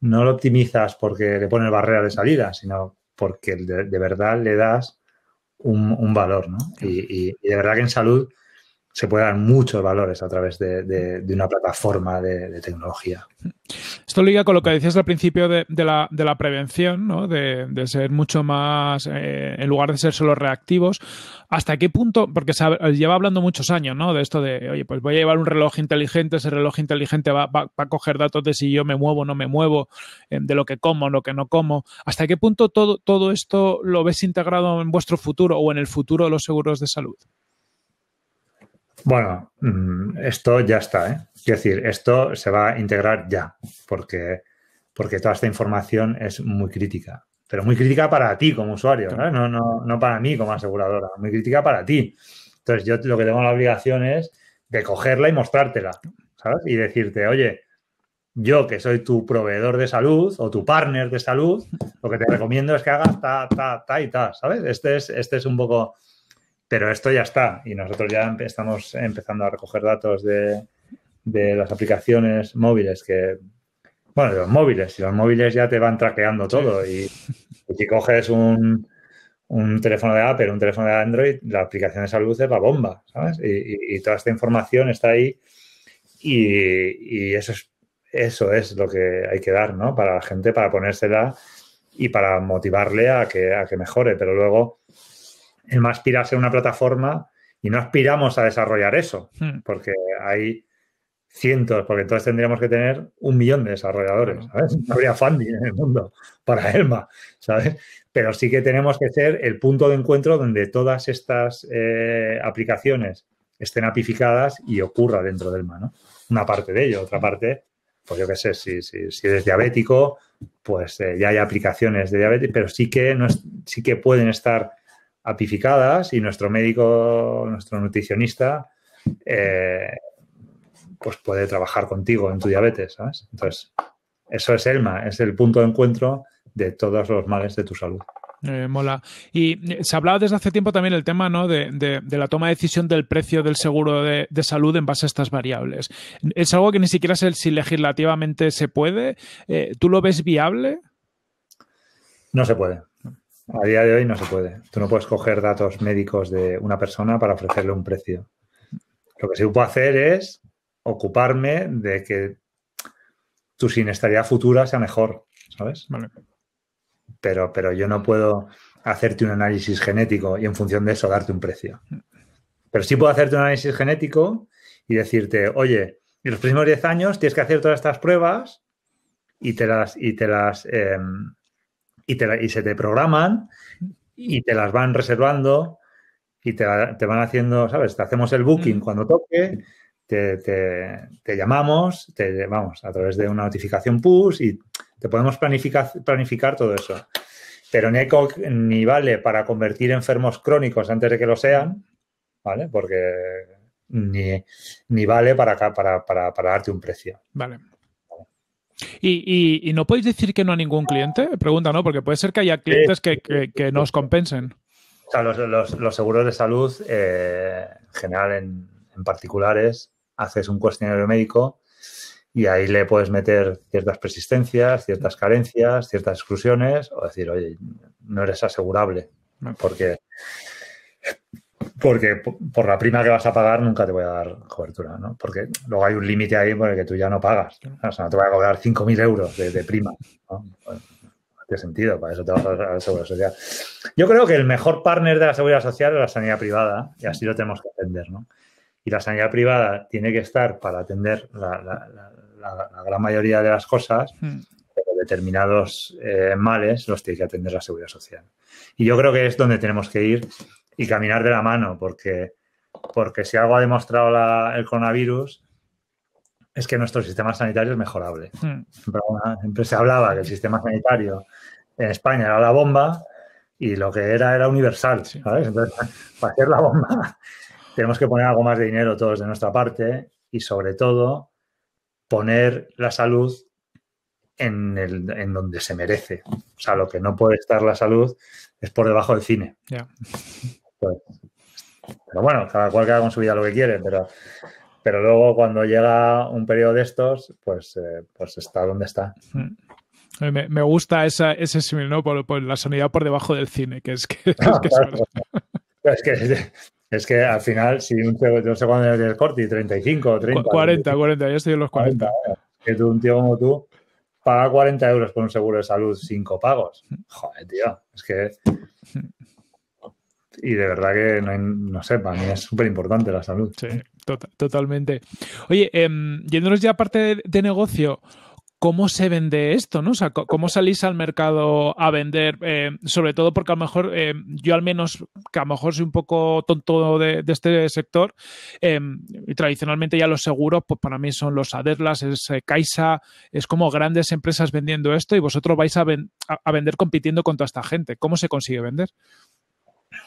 No lo optimizas porque le pones barrera de salida, sino porque de, verdad le das un, valor, ¿no? y, de verdad que en salud se puede dar muchos valores a través de, una plataforma de, tecnología. Esto liga con lo que decías al principio de, la, prevención, ¿no? de, ser mucho más, eh, en lugar de ser solo reactivos, ¿hasta qué punto? Porque lleva hablando muchos años ¿no? de esto de, oye, pues voy a llevar un reloj inteligente, ese reloj inteligente va, a coger datos de si yo me muevo o no me muevo, eh, de lo que como, lo que no como. ¿Hasta qué punto todo, todo esto lo ves integrado en vuestro futuro o en el futuro de los seguros de salud? Bueno, mm, esto ya está, ¿eh? Quiero decir, esto se va a integrar ya, porque, porque toda esta información es muy crítica. Pero muy crítica para ti como usuario, ¿no? No, no, no para mí como aseguradora, muy crítica para ti. Entonces, yo lo que tengo la obligación es de cogerla y mostrártela, ¿sabes? Y decirte, oye, yo que soy tu proveedor de salud o tu partner de salud, lo que te recomiendo es que hagas ta, ta, ta y ta, ¿sabes? Este es, este es un poco pero esto ya está y nosotros ya estamos empezando a recoger datos de, de las aplicaciones móviles que, bueno, de los móviles, y los móviles ya te van traqueando todo y, si coges un, un teléfono de Apple, un teléfono de Android, la aplicación de salud es la bomba, ¿sabes? Y, toda esta información está ahí y, eso, es, eso es lo que hay que dar, ¿no? Para la gente, para ponérsela y para motivarle a que, a que mejore. Pero luego aspira a una plataforma y no aspiramos a desarrollar eso, hmm. porque hay cientos, porque entonces tendríamos que tener un millón de desarrolladores, ¿sabes? No habría funding en el mundo para ELMA, ¿sabes? Pero sí que tenemos que ser el punto de encuentro donde todas estas eh, aplicaciones estén apificadas y ocurra dentro del ELMA, ¿no? Una parte de ello, otra parte, pues yo qué sé, si, eres diabético, pues eh, ya hay aplicaciones de diabetes, pero sí que, no es, sí que pueden estar apificadas y nuestro médico, nuestro nutricionista, eh, pues puede trabajar contigo en tu diabetes, ¿sabes? Entonces, eso es ELMA, es el punto de encuentro de todos los males de tu salud. Eh, mola. Y eh, se ha hablado desde hace tiempo también el tema de, la toma de decisión del precio del seguro de, salud en base a estas variables. ¿Es algo que ni siquiera sé si legislativamente se puede? ¿Tú lo ves viable? No se puede. A día de hoy no se puede. Tú no puedes coger datos médicos de una persona para ofrecerle un precio. Lo que sí puedo hacer es ocuparme de que tu sinestralidad futura sea mejor, ¿sabes? Vale. Pero, pero yo no puedo hacerte un análisis genético y en función de eso darte un precio. Pero sí puedo hacerte un análisis genético y decirte, oye, en los próximos 10 años tienes que hacer todas estas pruebas y te las, y te las em, y, se te programan y te las van reservando y te, te, van haciendo, ¿sabes? Te hacemos el booking mm. cuando toque, te, te, llamamos, te vamos a través de una notificación push y te podemos planificar, planificar todo eso. Pero ni, ni vale para convertir enfermos crónicos antes de que lo sean, ¿vale? Porque ni, vale para, para, para, para darte un precio. Vale. ¿Y, no podéis decir que no a ningún cliente? Pregunta, ¿no? Porque puede ser que haya clientes que, no os compensen. O sea, los, seguros de salud, eh, en general en, particulares, haces un cuestionario médico y ahí le puedes meter ciertas persistencias, ciertas carencias, ciertas exclusiones, o decir, oye, no eres asegurable, porque porque por la prima que vas a pagar nunca te voy a dar cobertura, ¿no? Porque luego hay un límite ahí por el que tú ya no pagas. O sea, no te voy a cobrar 5.000 euros de, prima, ¿no? no tiene sentido, para eso te vas a la seguridad social. Yo creo que el mejor partner de la seguridad social es la sanidad privada y así lo tenemos que atender, ¿no? Y la sanidad privada tiene que estar para atender la, gran mayoría de las cosas, hmm. pero determinados eh, males los tiene que atender la seguridad social. Y yo creo que es donde tenemos que ir y caminar de la mano, porque, porque si algo ha demostrado el coronavirus es que nuestro sistema sanitario es mejorable. Hmm. Siempre, se hablaba que el sistema sanitario en España era la bomba y lo que era era universal, para hacer la bomba tenemos que poner algo más de dinero todos de nuestra parte y sobre todo poner la salud en, el, en donde se merece. O sea, lo que no puede estar la salud es por debajo del cine. Pues, pero bueno, cada cual queda con su vida lo que quiere, pero, pero luego cuando llega un periodo de estos, pues, eh, pues está donde está. Mm. Me, gusta esa, ese símil, ¿no? Por, la sanidad por debajo del cine, que es que... Ah, es, que es, que al final, si un tío, no sé cuándo tienes corti, 35, 30... 40, 40, ya estoy en los 40. que tú, un tío como tú paga 40 euros por un seguro de salud, cinco pagos. Mm. Joder, tío, es que mm y de verdad que no, sepan, sé, es súper importante la salud. Sí, tota-, totalmente. Oye, em, yéndonos ya a parte de, negocio, ¿cómo se vende esto? ¿no? ¿cómo salís al mercado a vender? Eh, sobre todo porque a lo mejor eh, yo al menos, que a lo mejor soy un poco tonto de, este sector, em, y tradicionalmente ya los seguros, pues para mí son los Aderlas, es eh, Caixa, es como grandes empresas vendiendo esto y vosotros vais a, a vender compitiendo con toda esta gente. ¿Cómo se consigue vender?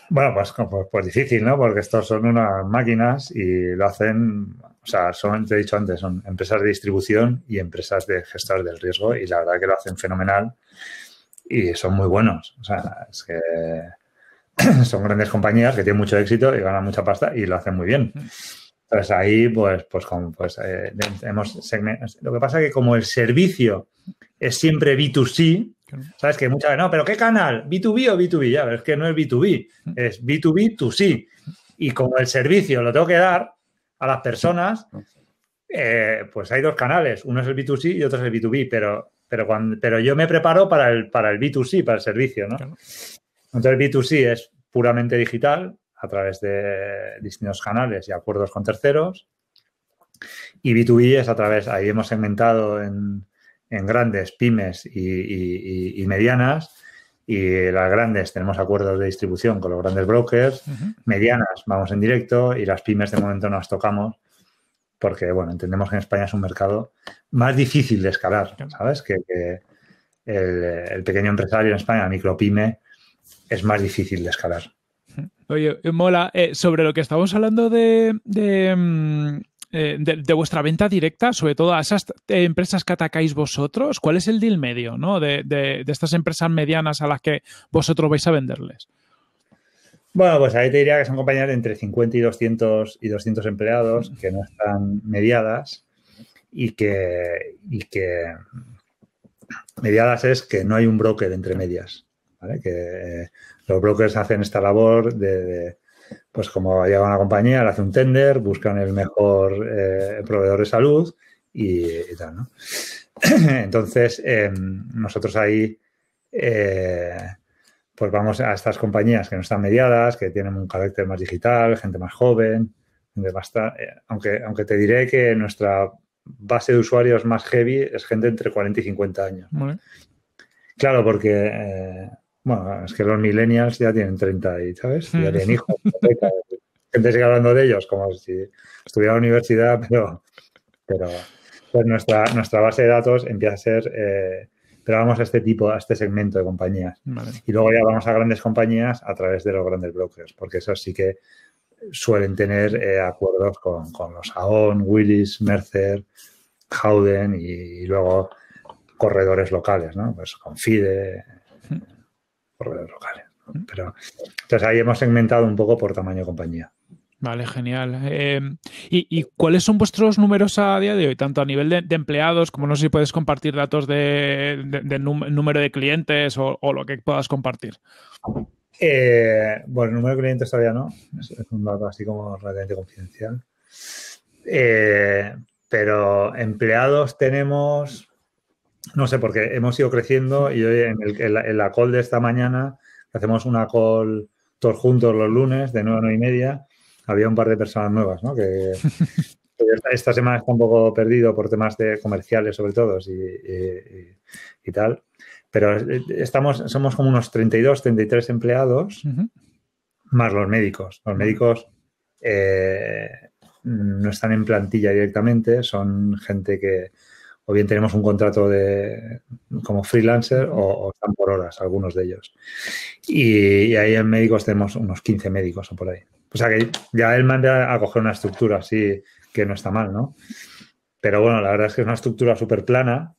Bueno, pues, pues, difícil, ¿no? Porque estos son unas máquinas y lo hacen, o sea, son, te he dicho antes, son empresas de distribución y empresas de gestores del riesgo y la verdad que lo hacen fenomenal y son muy buenos. O sea, es que son grandes compañías que tienen mucho éxito y ganan mucha pasta y lo hacen muy bien. Mm. Entonces ahí, pues, pues, como, pues eh, Lo que pasa es que como el servicio es siempre B2C, Sabes que muchas veces, no, pero ¿qué canal? ¿B2B o B2B? Ya, pero es que no es B2B, es B2B, to c Y como el servicio lo tengo que dar a las personas, pues hay dos canales, uno es el B2C y otro es el B2B, pero, yo me preparo para el, para el B2C, para el servicio, ¿no? Entonces el B2C es puramente digital a través de distintos canales y acuerdos con terceros y B2B es a través, ahí hemos segmentado en en grandes, pymes y, medianas. Y las grandes tenemos acuerdos de distribución con los grandes brokers, medianas vamos en directo y las pymes de momento no las tocamos porque, bueno, entendemos que en España es un mercado más difícil de escalar, ¿sabes? Que, el, pequeño empresario en España, la micropyme, es más difícil de escalar. Oye, eh, mola, eh, sobre lo que estamos hablando de mm, eh, de, vuestra venta directa, sobre todo a esas empresas que atacáis vosotros, ¿cuál es el deal medio ¿no? de, estas empresas medianas a las que vosotros vais a venderles? Bueno, pues ahí te diría que son compañías de entre 50 y 200, y 200 empleados que no están mediadas y que, y que mediadas es que no hay un broker entre medias, que eh, los brokers hacen esta labor de pues como llega una compañía, le hace un tender, buscan el mejor eh, proveedor de salud y, tal, ¿no? Entonces, em, nosotros ahí, eh, pues vamos a estas compañías que no están mediadas, que tienen un carácter más digital, gente más joven, eh, aunque, te diré que nuestra base de usuarios más heavy es gente entre 40 y 50 años. Claro, porque bueno, es que los millennials ya tienen 30 y, ¿sabes? Ya mm. tienen hijos. Gente sigue hablando de ellos como si estuviera en la universidad, pero, pero pues nuestra, nuestra base de datos empieza a ser... pero eh, vamos a este tipo, a este segmento de compañías. Y luego ya vamos a grandes compañías a través de los grandes brokers, porque esos sí que suelen tener eh, acuerdos con, los Aon, Willis, Mercer, Howden y, y luego corredores locales, ¿no? Pues con FIDE, por locales. Pero, entonces ahí hemos segmentado un poco por tamaño de compañía. Vale, genial. Eh, ¿y, cuáles son vuestros números a día de hoy? Tanto a nivel de, empleados, como no sé si puedes compartir datos de, número de clientes o, lo que puedas compartir. Eh, bueno, el número de clientes todavía no. Es, un dato así como relativamente confidencial. Eh, pero empleados tenemos no sé, porque hemos ido creciendo y hoy en, el, la, call de esta mañana, hacemos una call todos juntos los lunes de nueve a 9 y media, había un par de personas nuevas, ¿no? Que, esta, semana está un poco perdido por temas de comerciales sobre todo y, tal. Pero eh, estamos, somos como unos 32, 33 empleados, más los médicos. Los médicos eh, no están en plantilla directamente, son gente que, o bien tenemos un contrato de, como freelancer o, están por horas algunos de ellos. Y, ahí en médicos tenemos unos 15 médicos o por ahí. O sea que ya él manda a coger una estructura así que no está mal, ¿no? Pero bueno, la verdad es que es una estructura súper plana.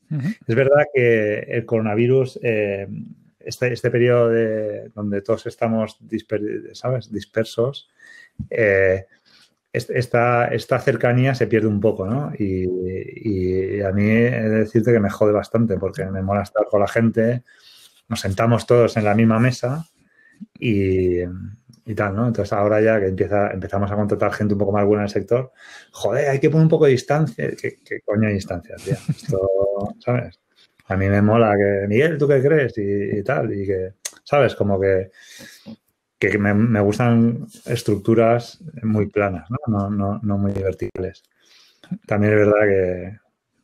Es verdad que el coronavirus, eh, este, este, periodo de, donde todos estamos ¿sabes? dispersos, eh, esta, esta cercanía se pierde un poco, ¿no? Y, a mí he de decirte que me jode bastante porque me mola estar con la gente, nos sentamos todos en la misma mesa y, tal, ¿no? Entonces ahora ya que empieza, empezamos a contratar gente un poco más buena en el sector, joder, hay que poner un poco de distancia. ¿Qué, coño hay distancia, tío? Esto, ¿sabes? A mí me mola que, Miguel, ¿tú qué crees? Y, y tal, y que, ¿sabes? Como que que me, gustan estructuras muy planas, ¿no? No, no, muy verticales. También es verdad que,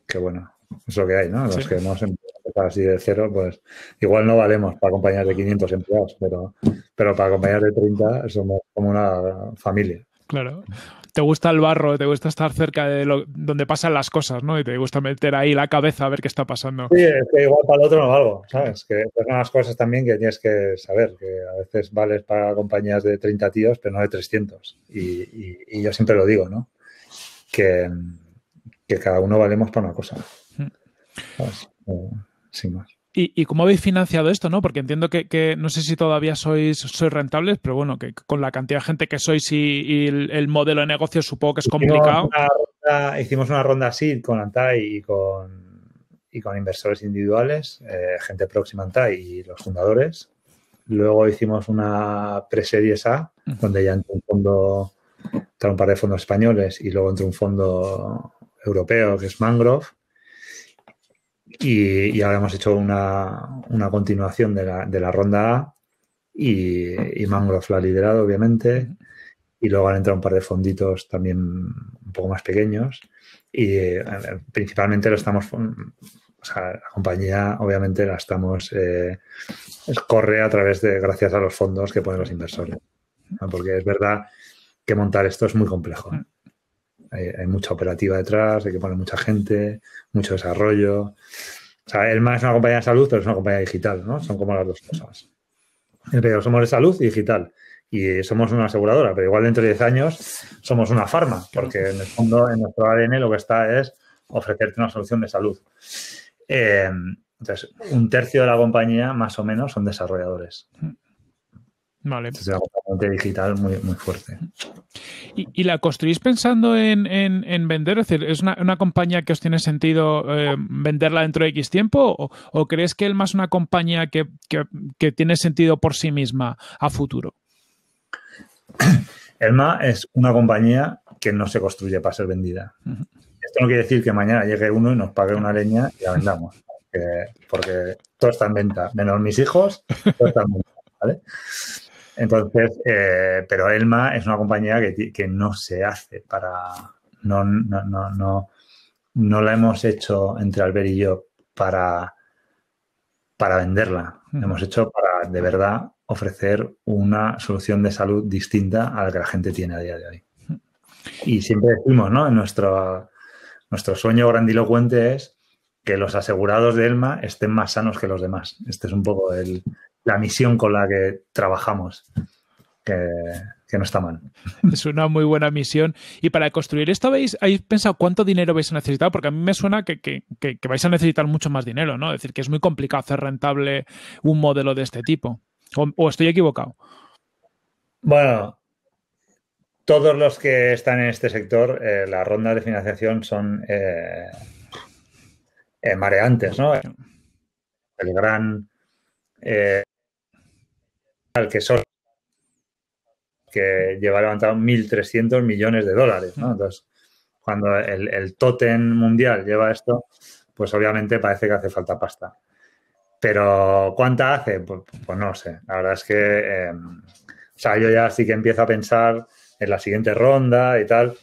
que, bueno, es lo que hay, ¿no? Los que hemos empezado así de cero, pues igual no valemos para compañías de 500 empleados, pero, pero para compañías de 30 somos como una familia. Claro te gusta el barro, te gusta estar cerca de donde pasan las cosas, ¿no? Y te gusta meter ahí la cabeza a ver qué está pasando. Sí, es que igual para el otro no valgo, ¿sabes? Que son las cosas también que tienes que saber, que a veces vales para compañías de 30 tíos, pero no de 300. Y, yo siempre lo digo, ¿no? Que, cada uno valemos para una cosa. Mm. Eh, sin más. ¿Y, cómo habéis financiado esto, no? Porque entiendo que, no sé si todavía sois, sois rentables, pero bueno, que con la cantidad de gente que sois y, el, modelo de negocio supongo que es complicado. Hicimos una ronda, así con Antai y con, inversores individuales, eh, gente próxima a Antai y los fundadores. Luego hicimos una pre A, donde ya entró un fondo, entró un par de fondos españoles y luego entró un fondo europeo que es Mangrove y, ahora hemos hecho una, continuación de la, ronda A y, y la ha liderado, obviamente. Y luego han entrado un par de fonditos también un poco más pequeños. Y eh, principalmente lo estamos la compañía obviamente la estamos, eh, corre a través de, gracias a los fondos que ponen los inversores. Porque es verdad que montar esto es muy complejo hay, mucha operativa detrás, hay que poner mucha gente, mucho desarrollo. O sea, es una compañía de salud, pero es una compañía digital, ¿no? Son como las dos cosas. somos de salud y digital. Y somos una aseguradora, pero igual dentro de 10 años somos una farma, porque en el fondo, en nuestro ADN lo que está es ofrecerte una solución de salud. Eh, entonces, un tercio de la compañía, más o menos, son desarrolladores. Vale. es algo digital muy, muy fuerte. ¿Y, la construís pensando en, vender? Es decir, ¿es una, compañía que os tiene sentido eh, venderla dentro de X tiempo? ¿O, crees que es una compañía que, tiene sentido por sí misma a futuro? Elma es una compañía que no se construye para ser vendida. Esto no quiere decir que mañana llegue uno y nos pague una leña y la vendamos. Porque, todo está en venta, menos mis hijos, todo entonces, eh, pero Elma es una compañía que, no se hace para. No, no, no, la hemos hecho entre Albert y yo para, para venderla. hemos hecho para de verdad ofrecer una solución de salud distinta a la que la gente tiene a día de hoy. Y siempre decimos, ¿no? nuestro, nuestro sueño grandilocuente es que los asegurados de Elma estén más sanos que los demás. Este es un poco el, la misión con la que trabajamos. Que, no está mal. Es una muy buena misión. Y para construir esto, ¿habéis, pensado cuánto dinero vais a necesitar? Porque a mí me suena que, vais a necesitar mucho más dinero, ¿no? Es decir, que es muy complicado hacer rentable un modelo de este tipo. ¿O, estoy equivocado? Bueno, todos los que están en este sector, eh, la las de financiación son eh, eh, mareantes, ¿no? El gran que son que lleva levantado 1.300 millones de dólares, ¿no? Entonces, cuando el, el mundial lleva esto, pues obviamente parece que hace falta pasta. Pero ¿cuánta hace? Pues, pues no sé. La verdad es que, em, o sea, yo ya sí que empiezo a pensar en la siguiente ronda y tal.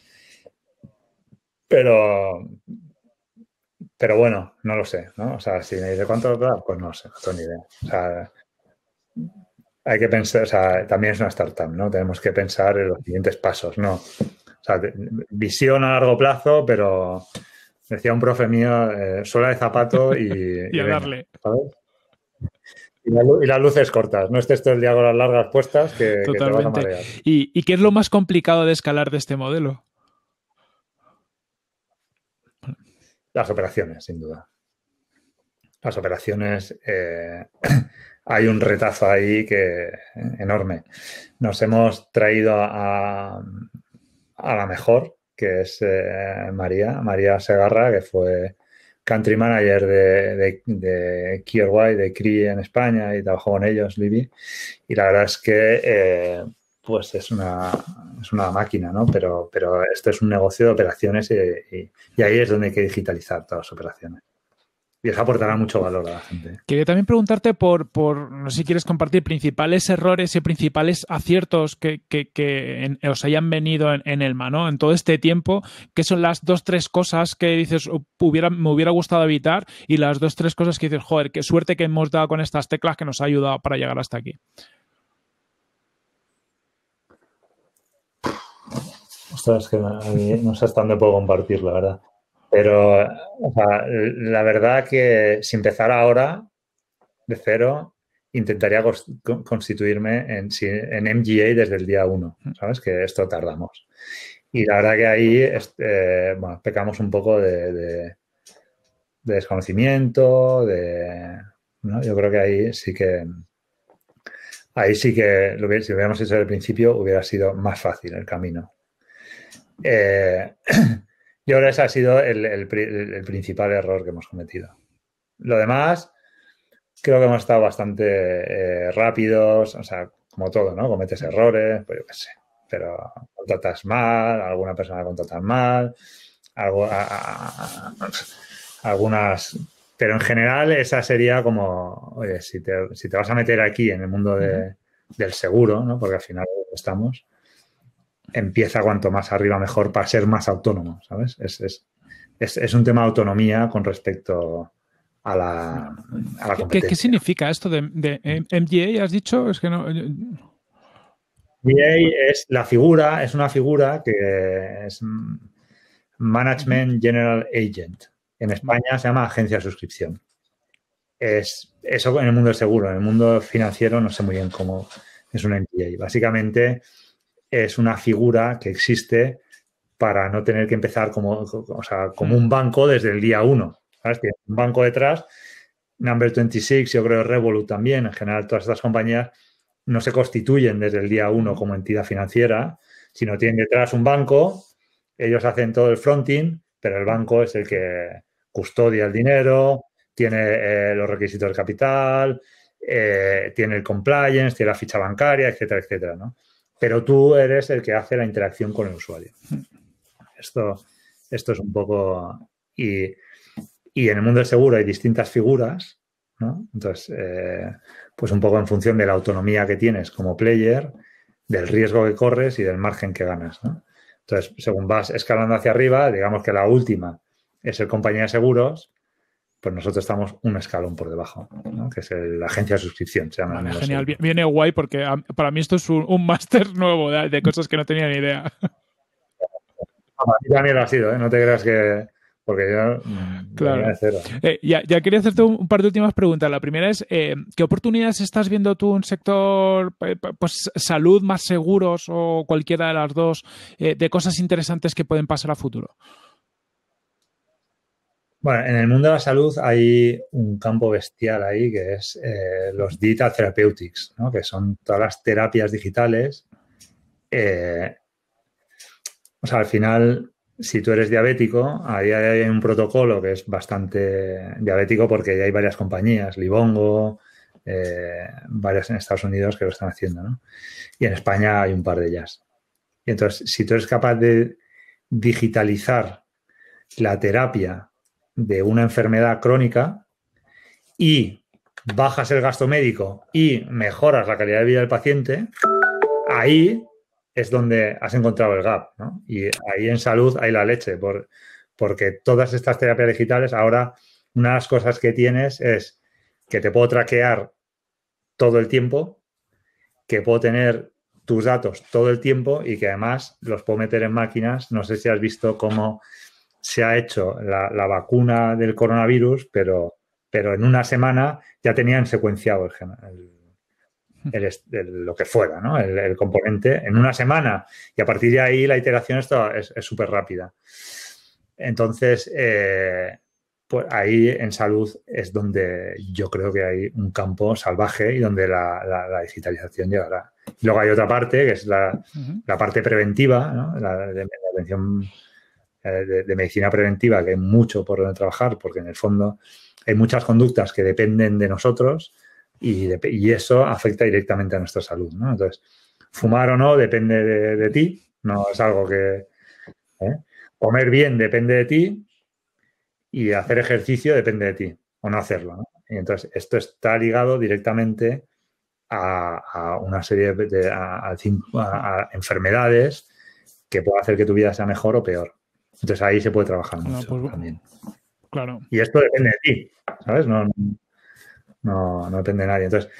Pero, pero bueno, no lo sé, ¿no? O sea, si me dice cuánto pues no sé, no tengo ni idea. O sea, hay que pensar, o sea, también es una startup, ¿no? Tenemos que pensar en los siguientes pasos, ¿no? O sea, visión a largo plazo, pero decía un profe mío, eh, suela de zapato y... y, darle. Y, las luces cortas, no estés todo el día con las largas puestas que, te ¿Y qué es lo más complicado de escalar de este modelo? Las operaciones, sin duda. Las operaciones, eh, hay un retazo ahí que enorme. Nos hemos traído a, la mejor, que es eh, María, María Segarra, que fue country manager de, de, de CRI en España y trabajó con ellos, Libby. Y la verdad es que eh, pues es una, es una máquina, ¿no? Pero, pero esto es un negocio de operaciones y ahí es donde hay que digitalizar todas las operaciones. Y eso aportará mucho valor a la gente. Quería también preguntarte por, no sé si quieres compartir, principales errores y principales aciertos que, os hayan venido en, el mano en todo este tiempo, que son las dos, tres cosas que dices, hubiera, me hubiera gustado evitar y las dos, tres cosas que dices, joder, qué suerte que hemos dado con estas teclas que nos ha ayudado para llegar hasta aquí. Ostras, que a mí no sé hasta dónde puedo compartir, la verdad. Pero la verdad que si empezara ahora de cero, intentaría constituirme en, en MGA desde el día uno, mm. ¿sabes? Que esto tardamos. Y la verdad que ahí eh, pecamos un poco de, desconocimiento, de... Yo creo que ahí sí que... Ahí sí que lo si lo hubiéramos hecho desde el principio hubiera sido más fácil el camino. Eh, Yo creo que ese ha sido el, principal error que hemos cometido. Lo demás, creo que hemos estado bastante eh, rápidos, o sea, como todo, ¿no? Cometes errores, pues yo qué sé, pero contratas mal, alguna persona contratas mal, algo, algunas... Pero en general esa sería como, oye, si te, vas a meter aquí en el mundo del seguro, ¿no? Porque al final estamos, empieza cuanto más arriba mejor para ser más autónomo, ¿sabes? Es, un tema de autonomía con respecto a la, competencia. ¿Qué, significa esto de, eh, MDA, ¿Has dicho? Es que no... Eh, es la figura, es una figura que es Management General Agent. En España se llama agencia de suscripción. Es, eso en el mundo del seguro, en el mundo financiero no sé muy bien cómo es un MDA. Básicamente es una figura que existe para no tener que empezar como, como un mm. banco desde el día uno. ¿sabes? un banco detrás, Number 26, yo creo Revolut también, en general todas estas compañías no se constituyen desde el día uno como entidad financiera, sino tienen detrás un banco, ellos hacen todo el fronting, pero el banco es el que custodia el dinero, tiene eh, los requisitos de capital, eh, tiene el compliance, tiene la ficha bancaria, etcétera, etcétera, ¿no? pero tú eres el que hace la interacción con el usuario. Esto, esto es un poco... Y, en el mundo del seguro hay distintas figuras, ¿no? Entonces, eh, pues un poco en función de la autonomía que tienes como player, del riesgo que corres y del margen que ganas, Entonces, según vas escalando hacia arriba, digamos que la última es el compañía de seguros pues nosotros estamos un escalón por debajo, que es la agencia de suscripción. Se llama genial, viene guay porque para mí esto es un, máster nuevo de, cosas que no tenía ni idea. A mí también lo ha sido, ¿eh? no te creas que... Porque yo... Mm, claro. Eh, ya, quería hacerte un, par de últimas preguntas. La primera es, eh, ¿qué oportunidades estás viendo tú en sector, pues salud más seguros o cualquiera de las dos, de cosas interesantes que pueden pasar a futuro? Bueno, en el mundo de la salud hay un campo bestial ahí que es eh, los digital therapeutics, ¿no? que son todas las terapias digitales. Eh, o sea, al final, si tú eres diabético, a día de hay un protocolo que es bastante diabético porque ya hay varias compañías, Libongo, eh, varias en Estados Unidos que lo están haciendo, ¿no? Y en España hay un par de ellas. Y entonces, si tú eres capaz de digitalizar la terapia de una enfermedad crónica y bajas el gasto médico y mejoras la calidad de vida del paciente, ahí es donde has encontrado el gap. ¿no? Y ahí en salud hay la leche, por, porque todas estas terapias digitales, ahora una de las cosas que tienes es que te puedo traquear todo el tiempo, que puedo tener tus datos todo el tiempo y que además los puedo meter en máquinas. No sé si has visto cómo se ha hecho la, la vacuna del coronavirus, pero, pero, en una semana ya tenían secuenciado el, hmm. el, lo que fuera, ¿no? el, componente, en una semana. Y a partir de ahí la iteración está, es súper rápida. Entonces, eh, pues ahí en salud es donde yo creo que hay un campo salvaje y donde la, la, digitalización llegará. luego hay otra parte, que es la, la parte preventiva, la, atención eh, de, medicina preventiva, que hay mucho por donde trabajar, porque en el fondo hay muchas conductas que dependen de nosotros y, eso afecta directamente a nuestra salud. ¿no? Entonces, fumar o no depende de, ti, no es algo que... ¿eh? Comer bien depende de ti y hacer ejercicio depende de ti, o no hacerlo. entonces, esto está ligado directamente a, una serie de enfermedades que puede hacer que tu vida sea mejor o peor. Entonces ahí se puede trabajar mucho pues, también. Claro. Y esto depende de ti, ¿sabes? No, depende de nadie. Entonces,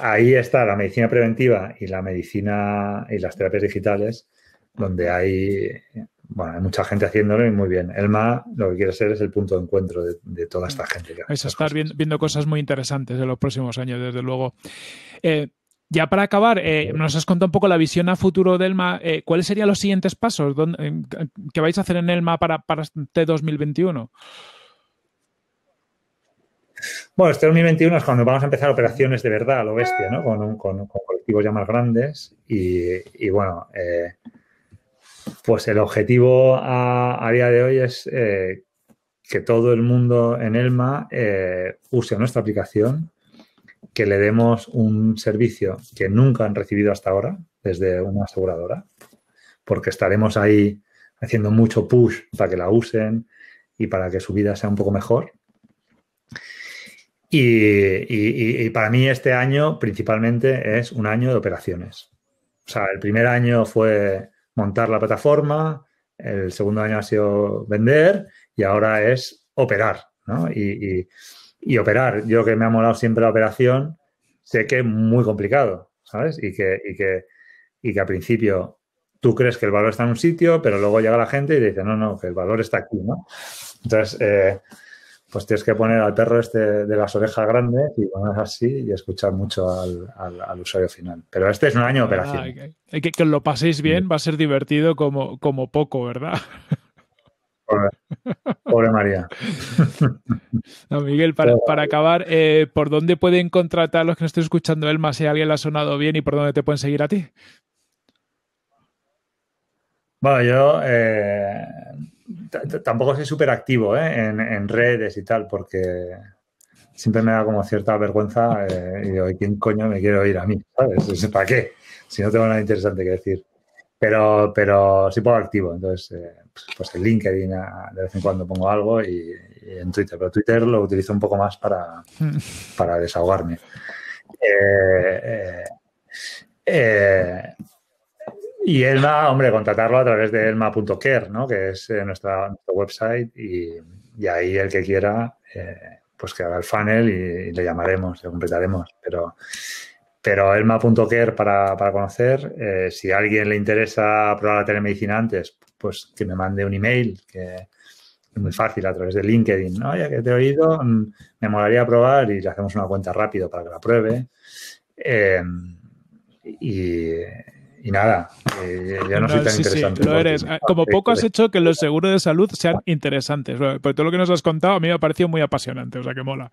ahí está la medicina preventiva y la medicina y las terapias digitales, donde hay, bueno, mucha gente haciéndolo y muy bien. Elma lo que quiere ser es el punto de encuentro de, toda esta mm. gente. es estar Viendo, cosas muy interesantes de los próximos años, desde luego. Eh, ya para acabar, eh, nos has contado un poco la visión a futuro de ELMA. Eh, ¿Cuáles serían los siguientes pasos dónde, que vais a hacer en ELMA para, para este 2021? Bueno, este 2021 es cuando vamos a empezar operaciones de verdad, a lo bestia, ¿no? Con, con, colectivos ya más grandes. Y, bueno, eh, pues el objetivo a, a, día de hoy es que todo el mundo en ELMA use nuestra aplicación que le demos un servicio que nunca han recibido hasta ahora desde una aseguradora, porque estaremos ahí haciendo mucho push para que la usen y para que su vida sea un poco mejor. Y, para mí este año principalmente es un año de operaciones. O sea, el primer año fue montar la plataforma, el segundo año ha sido vender y ahora es operar, ¿no? y y operar. Yo que me ha molado siempre la operación, sé que es muy complicado, ¿sabes? Y que, y que, y que al principio tú crees que el valor está en un sitio, pero luego llega la gente y dice, no, no, que el valor está aquí, ¿no? Entonces, eh, pues tienes que poner al perro este de las orejas grandes y poner así y escuchar mucho al, al, usuario final. Pero este es un año de ah, operación. que, lo paséis bien, va a ser divertido como, como poco, ¿verdad? Pobre, María. Miguel, para, acabar, eh, ¿por dónde pueden contratar los que no estén escuchando Elma si alguien le ha sonado bien y por dónde te pueden seguir a ti? Bueno, yo eh, tampoco soy súper activo eh, en, redes y tal, porque siempre me da como cierta vergüenza y digo, ¿quién coño me quiere oír a mí? ¿Sabes? ¿Para qué? Si no tengo nada interesante que decir. Pero, pero sí puedo activo, entonces pues en LinkedIn eh, de vez en cuando pongo algo y, en Twitter, pero Twitter lo utilizo un poco más para, para desahogarme. Eh, eh, y Elma, hombre, contratarlo a través de elma.care, ¿no? que es nuestra, nuestro website y, ahí el que quiera, pues que haga el funnel y, le llamaremos, le completaremos. Pero pero elma.care para, para conocer. si a alguien le interesa probar la telemedicina antes, pues que me mande un email, que es muy fácil a través de LinkedIn. Ya que te he oído, mm, me molaría probar y le hacemos una cuenta rápido para que la pruebe. Em, y, nada, yo no, soy tan interesante. lo eres. Ah, como poco has hecho que los seguros de salud sean interesantes. por todo lo que nos has contado a mí me ha parecido muy apasionante, o sea que mola.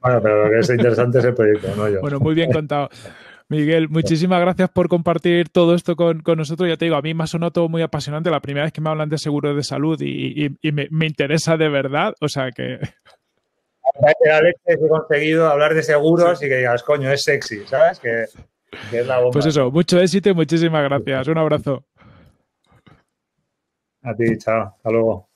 Bueno, pero lo que es interesante es el proyecto, no Bueno, muy bien contado. Miguel, muchísimas gracias por compartir todo esto con, nosotros. Ya te digo, a mí me ha sonado todo muy apasionante. La primera vez que me hablan de seguros de salud y, me, interesa de verdad. O sea que. La leche he conseguido hablar de seguros y que digas, coño, es sexy, ¿sabes? Que, que es la bomba. Pues eso, mucho éxito y muchísimas gracias. Un abrazo. A ti, chao. Hasta luego.